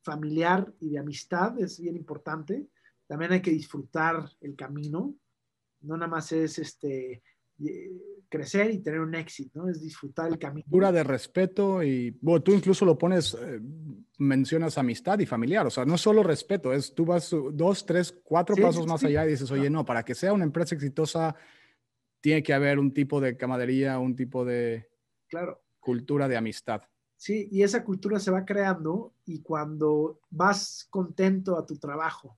familiar y de amistad, es bien importante. También hay que disfrutar el camino. No nada más es este, eh, crecer y tener un éxito, ¿no? Es disfrutar el camino. Cultura de respeto y, bueno, tú incluso lo pones, eh, mencionas amistad y familiar, o sea, no solo respeto, es tú vas dos, tres, cuatro pasos más allá y dices, oye, no, para que sea una empresa exitosa, tiene que haber un tipo de camadería, un tipo de claro. cultura de amistad. Sí, y esa cultura se va creando y cuando vas contento a tu trabajo,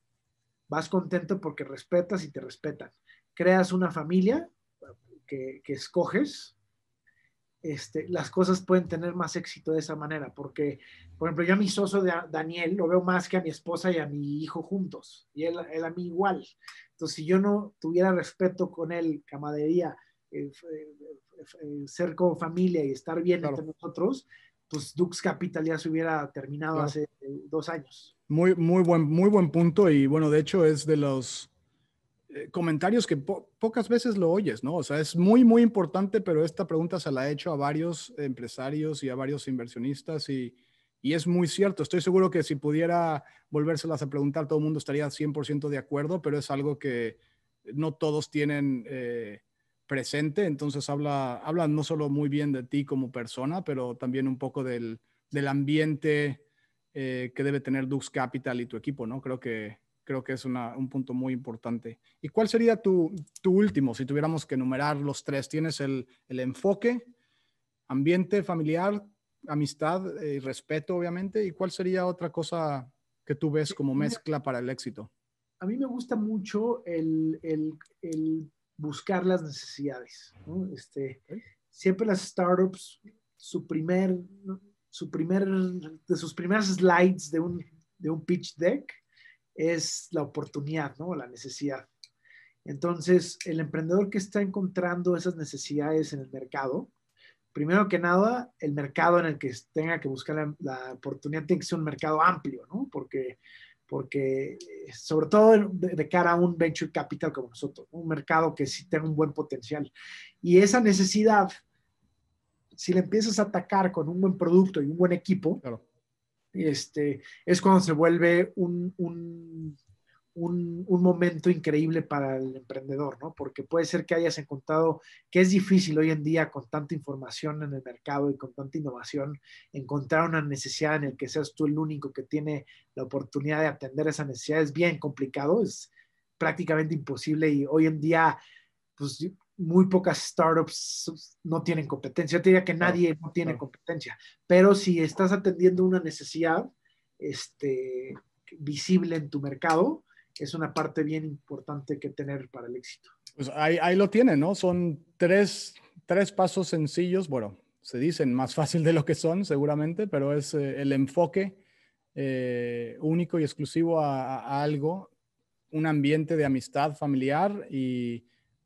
vas contento porque respetas y te respetan. Creas una familia que, que escoges, este, las cosas pueden tener más éxito de esa manera, porque, por ejemplo, yo a mi socio de Daniel lo veo más que a mi esposa y a mi hijo juntos, y él, a mí igual. Entonces, si yo no tuviera respeto con él, camadería, eh, eh, eh, ser como familia y estar bien entre nosotros, pues Dux Capital ya se hubiera terminado hace dos años. Muy, muy, buen, muy buen punto y bueno, de hecho es de los eh, comentarios que pocas veces lo oyes, ¿no? O sea, es muy, muy importante, pero esta pregunta se la he hecho a varios empresarios y a varios inversionistas y, y es muy cierto. Estoy seguro que si pudiera volvérselas a preguntar, todo el mundo estaría 100% de acuerdo, pero es algo que no todos tienen eh, presente. Entonces, habla, habla no solo muy bien de ti como persona, pero también un poco del, ambiente eh, que debe tener Dux Capital y tu equipo, ¿no? Creo que creo que es un punto muy importante. ¿Y cuál sería tu, tu, último, si tuviéramos que enumerar los tres? Tienes el, el enfoque, ambiente familiar, amistad y eh, respeto, obviamente. ¿Y cuál sería otra cosa que tú ves como mezcla para el éxito? A mí me gusta mucho el, el, el buscar las necesidades. Este, siempre las startups, su primer, su primer, de sus primeras slides de un, de un pitch deck, es la oportunidad, ¿no? La necesidad. Entonces, el emprendedor que está encontrando esas necesidades en el mercado, primero que nada, el mercado en el que tenga que buscar la, oportunidad tiene que ser un mercado amplio, ¿no? Porque, porque eh, sobre todo de, cara a un venture capital como nosotros, un mercado que sí tenga un buen potencial. Y esa necesidad, si le empiezas a atacar con un buen producto y un buen equipo, este, es cuando se vuelve un, un, momento increíble para el emprendedor, ¿no? Porque puede ser que hayas encontrado que es difícil hoy en día con tanta información en el mercado y con tanta innovación, encontrar una necesidad en el que seas tú el único que tiene la oportunidad de atender esa necesidad es bien complicado, es prácticamente imposible y hoy en día pues muy pocas startups no tienen competencia. Yo te diría que nadie no tiene competencia, pero si estás atendiendo una necesidad este, visible en tu mercado, es una parte bien importante que tener para el éxito. Pues ahí, ahí lo tienen, ¿no? Son tres, tres pasos sencillos, bueno, se dicen más fácil de lo que son seguramente, pero es eh, el enfoque eh, único y exclusivo a, algo, un ambiente de amistad familiar y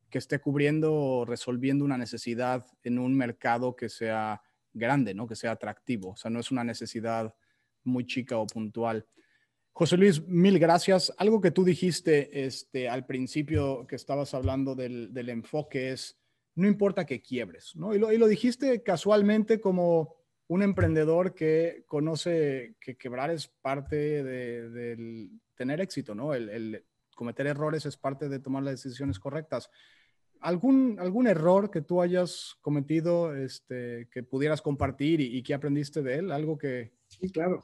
que esté cubriendo o resolviendo una necesidad en un mercado que sea grande, ¿no? que sea atractivo. O sea, no es una necesidad muy chica o puntual. José Luis, mil gracias. Algo que tú dijiste este, al principio que estabas hablando del, enfoque es, no importa que quiebres, ¿no? Y lo, dijiste casualmente como un emprendedor que conoce que quebrar es parte del de tener éxito, ¿no? el cometer errores es parte de tomar las decisiones correctas algún, algún error que tú hayas cometido este, que pudieras compartir y, que aprendiste de él, algo que... Sí, claro.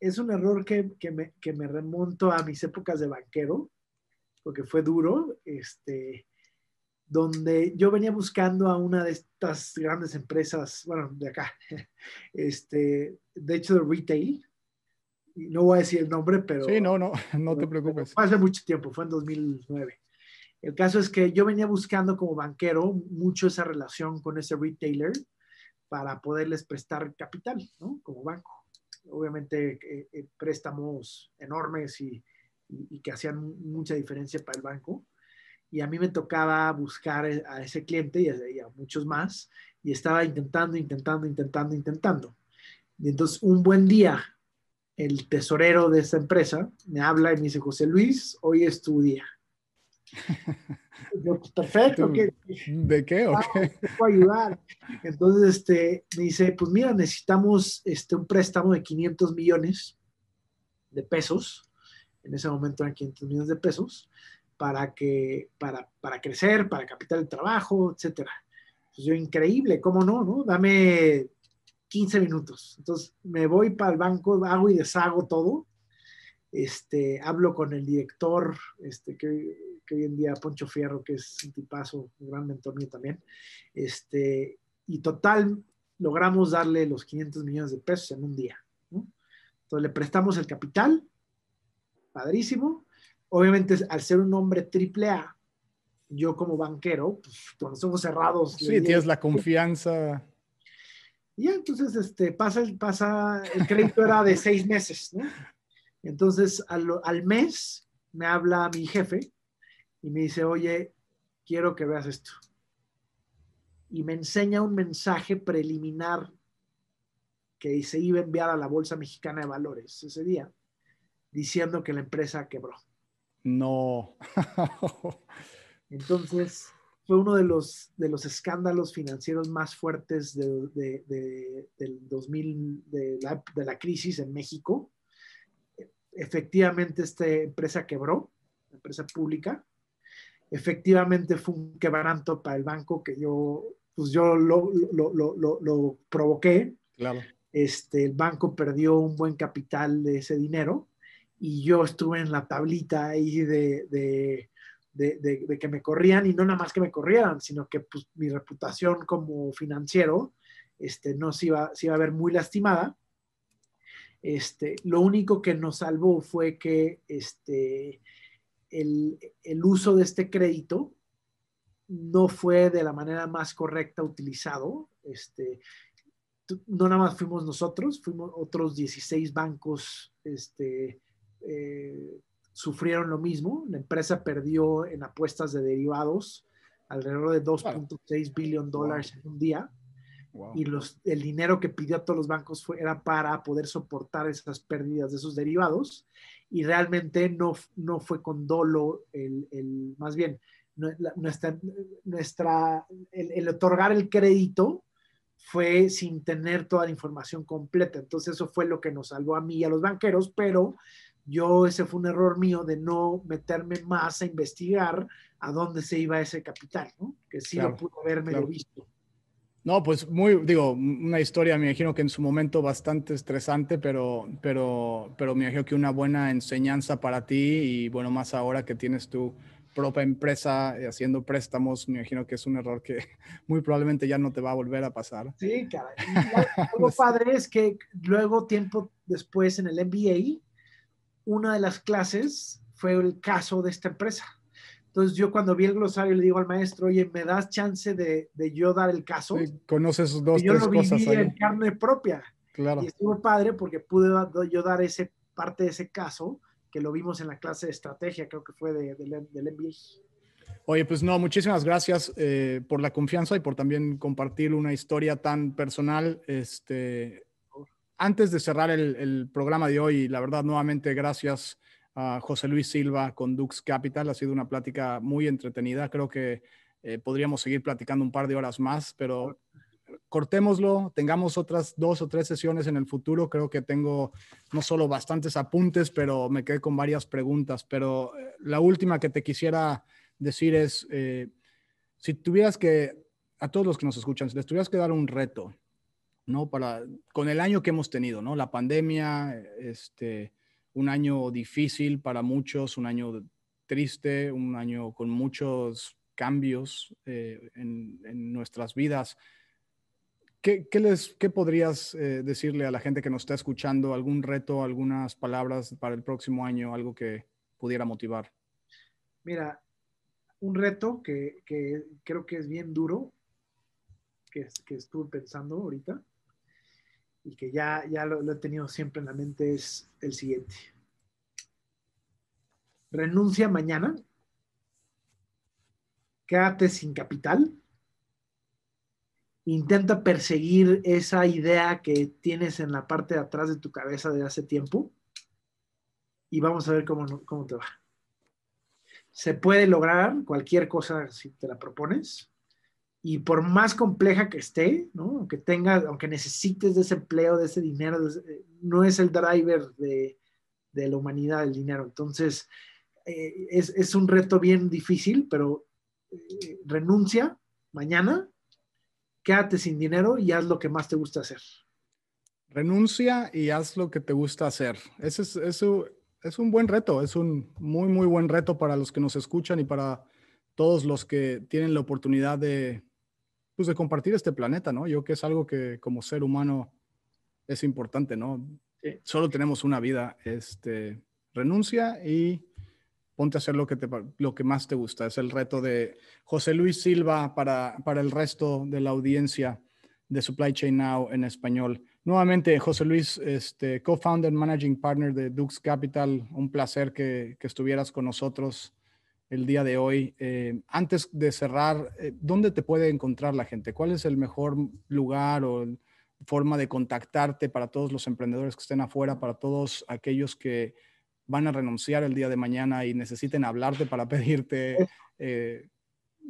Es un error que, que, me, que, me, remonto a mis épocas de banquero, porque fue duro, este, donde yo venía buscando a una de estas grandes empresas, bueno, de acá, (laughs) este, de hecho de retail, no voy a decir el nombre, pero... Sí, no, no, (laughs) no te preocupes. Fue hace mucho tiempo, fue en 2009. El caso es que yo venía buscando como banquero mucho esa relación con ese retailer para poderles prestar capital, ¿no? Como banco. Obviamente eh, eh, préstamos enormes y, que hacían mucha diferencia para el banco. Y a mí me tocaba buscar e, a ese cliente y a, muchos más. Y estaba intentando, intentando, intentando, intentando. entonces un buen día el tesorero de esa empresa me habla y me dice, José Luis, hoy es tu día pues, perfecto. ¿qué? ¿De de qué ah, ayudar. Entonces, este, me dice, pues mira, necesitamos este, un préstamo de 500 millones de pesos. En ese momento eran 500 millones de pesos para que, para, para crecer, para capital de trabajo, etcétera. Pues, yo, increíble, ¿cómo no? no? Dame 15 minutos. Entonces, me voy para el banco, hago y deshago todo. Este, hablo con el director, este, que que hoy en día Poncho Fierro, que es un tipazo, un gran mentor mío también, este, y total logramos darle los 500 millones de pesos en un día. Entonces le prestamos el capital, padrísimo. Obviamente al ser un hombre triple A, yo como banquero, pues, con cerrados. Sí, tienes la confianza. Y entonces este, pasa, el, pasa, el crédito era de seis meses, Entonces al, al mes me habla mi jefe y me dice, oye, quiero que veas esto. Y me enseña un mensaje preliminar que se iba a enviar a la Bolsa Mexicana de Valores ese día, diciendo que la empresa quebró. No. (laughs) Entonces, fue uno de los, de los escándalos financieros más fuertes de, del 2000, la, de la, crisis en México. Efectivamente, esta empresa quebró, la empresa pública, efectivamente fue un quebranto para el banco que yo, pues, yo lo, provoqué. Este, el banco perdió un buen capital de ese dinero y yo estuve en la tablita ahí de, que me corrían y no nada más que me corrían, sino que pues, mi reputación como financiero este, no se iba, se iba a ver muy lastimada. Este, lo único que nos salvó fue que este, el, uso de este crédito no fue de la manera más correcta utilizado. Este, no nada más fuimos nosotros, fuimos otros 16 bancos, este, eh, sufrieron lo mismo. La empresa perdió en apuestas de derivados alrededor de 2.6 billion dólares en un día. Y los, el dinero que pidió a todos los bancos fue, era para poder soportar esas pérdidas de esos derivados. Y realmente no, no fue con dolo, el, más bien, nuestra, el, otorgar el crédito fue sin tener toda la información completa. Entonces eso fue lo que nos salvó a mí y a los banqueros, pero yo ese fue un error mío de no meterme más a investigar a dónde se iba ese capital, ¿no? Que sí no pudo haberme visto. No, pues muy, digo, una historia, me imagino que en su momento bastante estresante, pero, pero, pero me imagino que una buena enseñanza para ti y bueno, más ahora que tienes tu propia empresa eh, haciendo préstamos, me imagino que es un error que (laughs) muy probablemente ya no te va a volver a pasar. Sí, claro. Lo (laughs) padre es que luego, tiempo después, en el MBA, una de las clases fue el caso de esta empresa. Entonces yo cuando vi el glosario le digo al maestro, oye, ¿me das chance de, yo dar el caso? conoces dos, yo tres lo viví cosas en carne propia. Claro. Y estuvo padre porque pude yo dar ese, parte de ese caso que lo vimos en la clase de estrategia, creo que fue de, del Oye, pues no, muchísimas gracias eh, por la confianza y por también compartir una historia tan personal. Este, antes de cerrar el, el programa de hoy, la verdad, nuevamente, gracias a José Luis Silva con Dux Capital. Ha sido una plática muy entretenida. Creo que eh, podríamos seguir platicando un par de horas más, pero cortémoslo, tengamos otras dos o tres sesiones en el futuro. Creo que tengo no solo bastantes apuntes, pero me quedé con varias preguntas. Pero eh, la última que te quisiera decir es, eh, si tuvieras que, a todos los que nos escuchan, si les tuvieras que dar un reto, ¿no? Para, con el año que hemos tenido, ¿no? La pandemia, este, un año difícil para muchos, un año triste, un año con muchos cambios eh, en, nuestras vidas. ¿Qué, les, qué podrías eh, decirle a la gente que nos está escuchando? ¿Algún reto, algunas palabras para el próximo año, algo que pudiera motivar? Mira, un reto que, creo que es bien duro, que, que estuve pensando ahorita, y que ya, lo, he tenido siempre en la mente es el siguiente. Renuncia mañana, quédate sin capital, intenta perseguir esa idea que tienes en la parte de atrás de tu cabeza de hace tiempo y vamos a ver cómo, cómo te va. Se puede lograr cualquier cosa si te la propones y por más compleja que esté, aunque tenga, aunque necesites de ese empleo, de ese dinero, eh, no es el driver de, la humanidad el dinero. Entonces, eh, es, un reto bien difícil, pero eh, renuncia mañana, quédate sin dinero y haz lo que más te gusta hacer. Renuncia y haz lo que te gusta hacer. Ese es, eso es un buen reto, es un muy, muy buen reto para los que nos escuchan y para todos los que tienen la oportunidad de, pues de compartir este planeta, ¿no? Yo creo que es algo que como ser humano es importante, ¿no? Solo tenemos una vida, este, renuncia y ponte a hacer lo que, te, lo que más te gusta. Es el reto de José Luis Silva para, para el resto de la audiencia de Supply Chain Now en español. Nuevamente, José Luis, este, co-founder, managing partner de Dux Capital, un placer que, que estuvieras con nosotros el día de hoy. Eh, antes de cerrar, eh, ¿dónde te puede encontrar la gente? ¿Cuál es el mejor lugar o forma de contactarte para todos los emprendedores que estén afuera, para todos aquellos que van a renunciar el día de mañana y necesiten hablarte para (laughs) pedirte eh,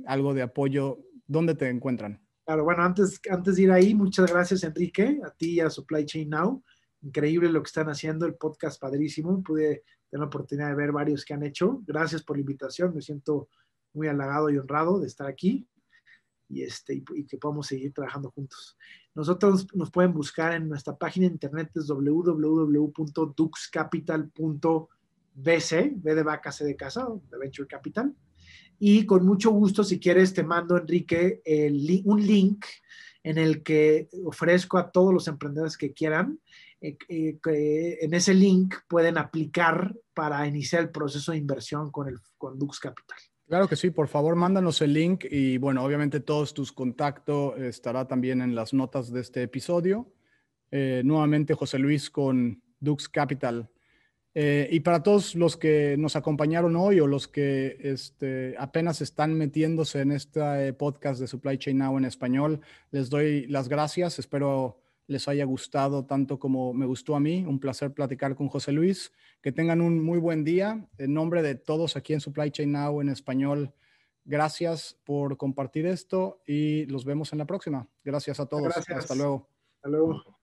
algo de apoyo? ¿Dónde te encuentran? Claro, bueno, antes, antes de ir ahí, muchas gracias Enrique, a ti y a Supply Chain Now increíble lo que están haciendo, el podcast padrísimo, pude tener la oportunidad de ver varios que han hecho. Gracias por la invitación, me siento muy halagado y honrado de estar aquí y, este, y, que podamos seguir trabajando juntos. Nosotros nos pueden buscar en nuestra página de internet, es www.duxcapital.bc, B de vaca, C de casa, de Venture Capital. Y con mucho gusto, si quieres, te mando, Enrique, un link en el que ofrezco a todos los emprendedores que quieran eh, eh, en ese link pueden aplicar para iniciar el proceso de inversión con, el, con Dux Capital. Claro que sí, por favor, mándanos el link y bueno, obviamente todos tus contactos estará también en las notas de este episodio. Eh, nuevamente José Luis con Dux Capital. y para todos los que nos acompañaron hoy o los que este, apenas están metiéndose en este podcast de Supply Chain Now en español, les doy las gracias. Espero les haya gustado tanto como me gustó a mí. Un placer platicar con José Luis. Que tengan un muy buen día. En nombre de todos aquí en Supply Chain Now en español, gracias por compartir esto y los vemos en la próxima. Gracias a todos. Hasta luego. Hasta luego.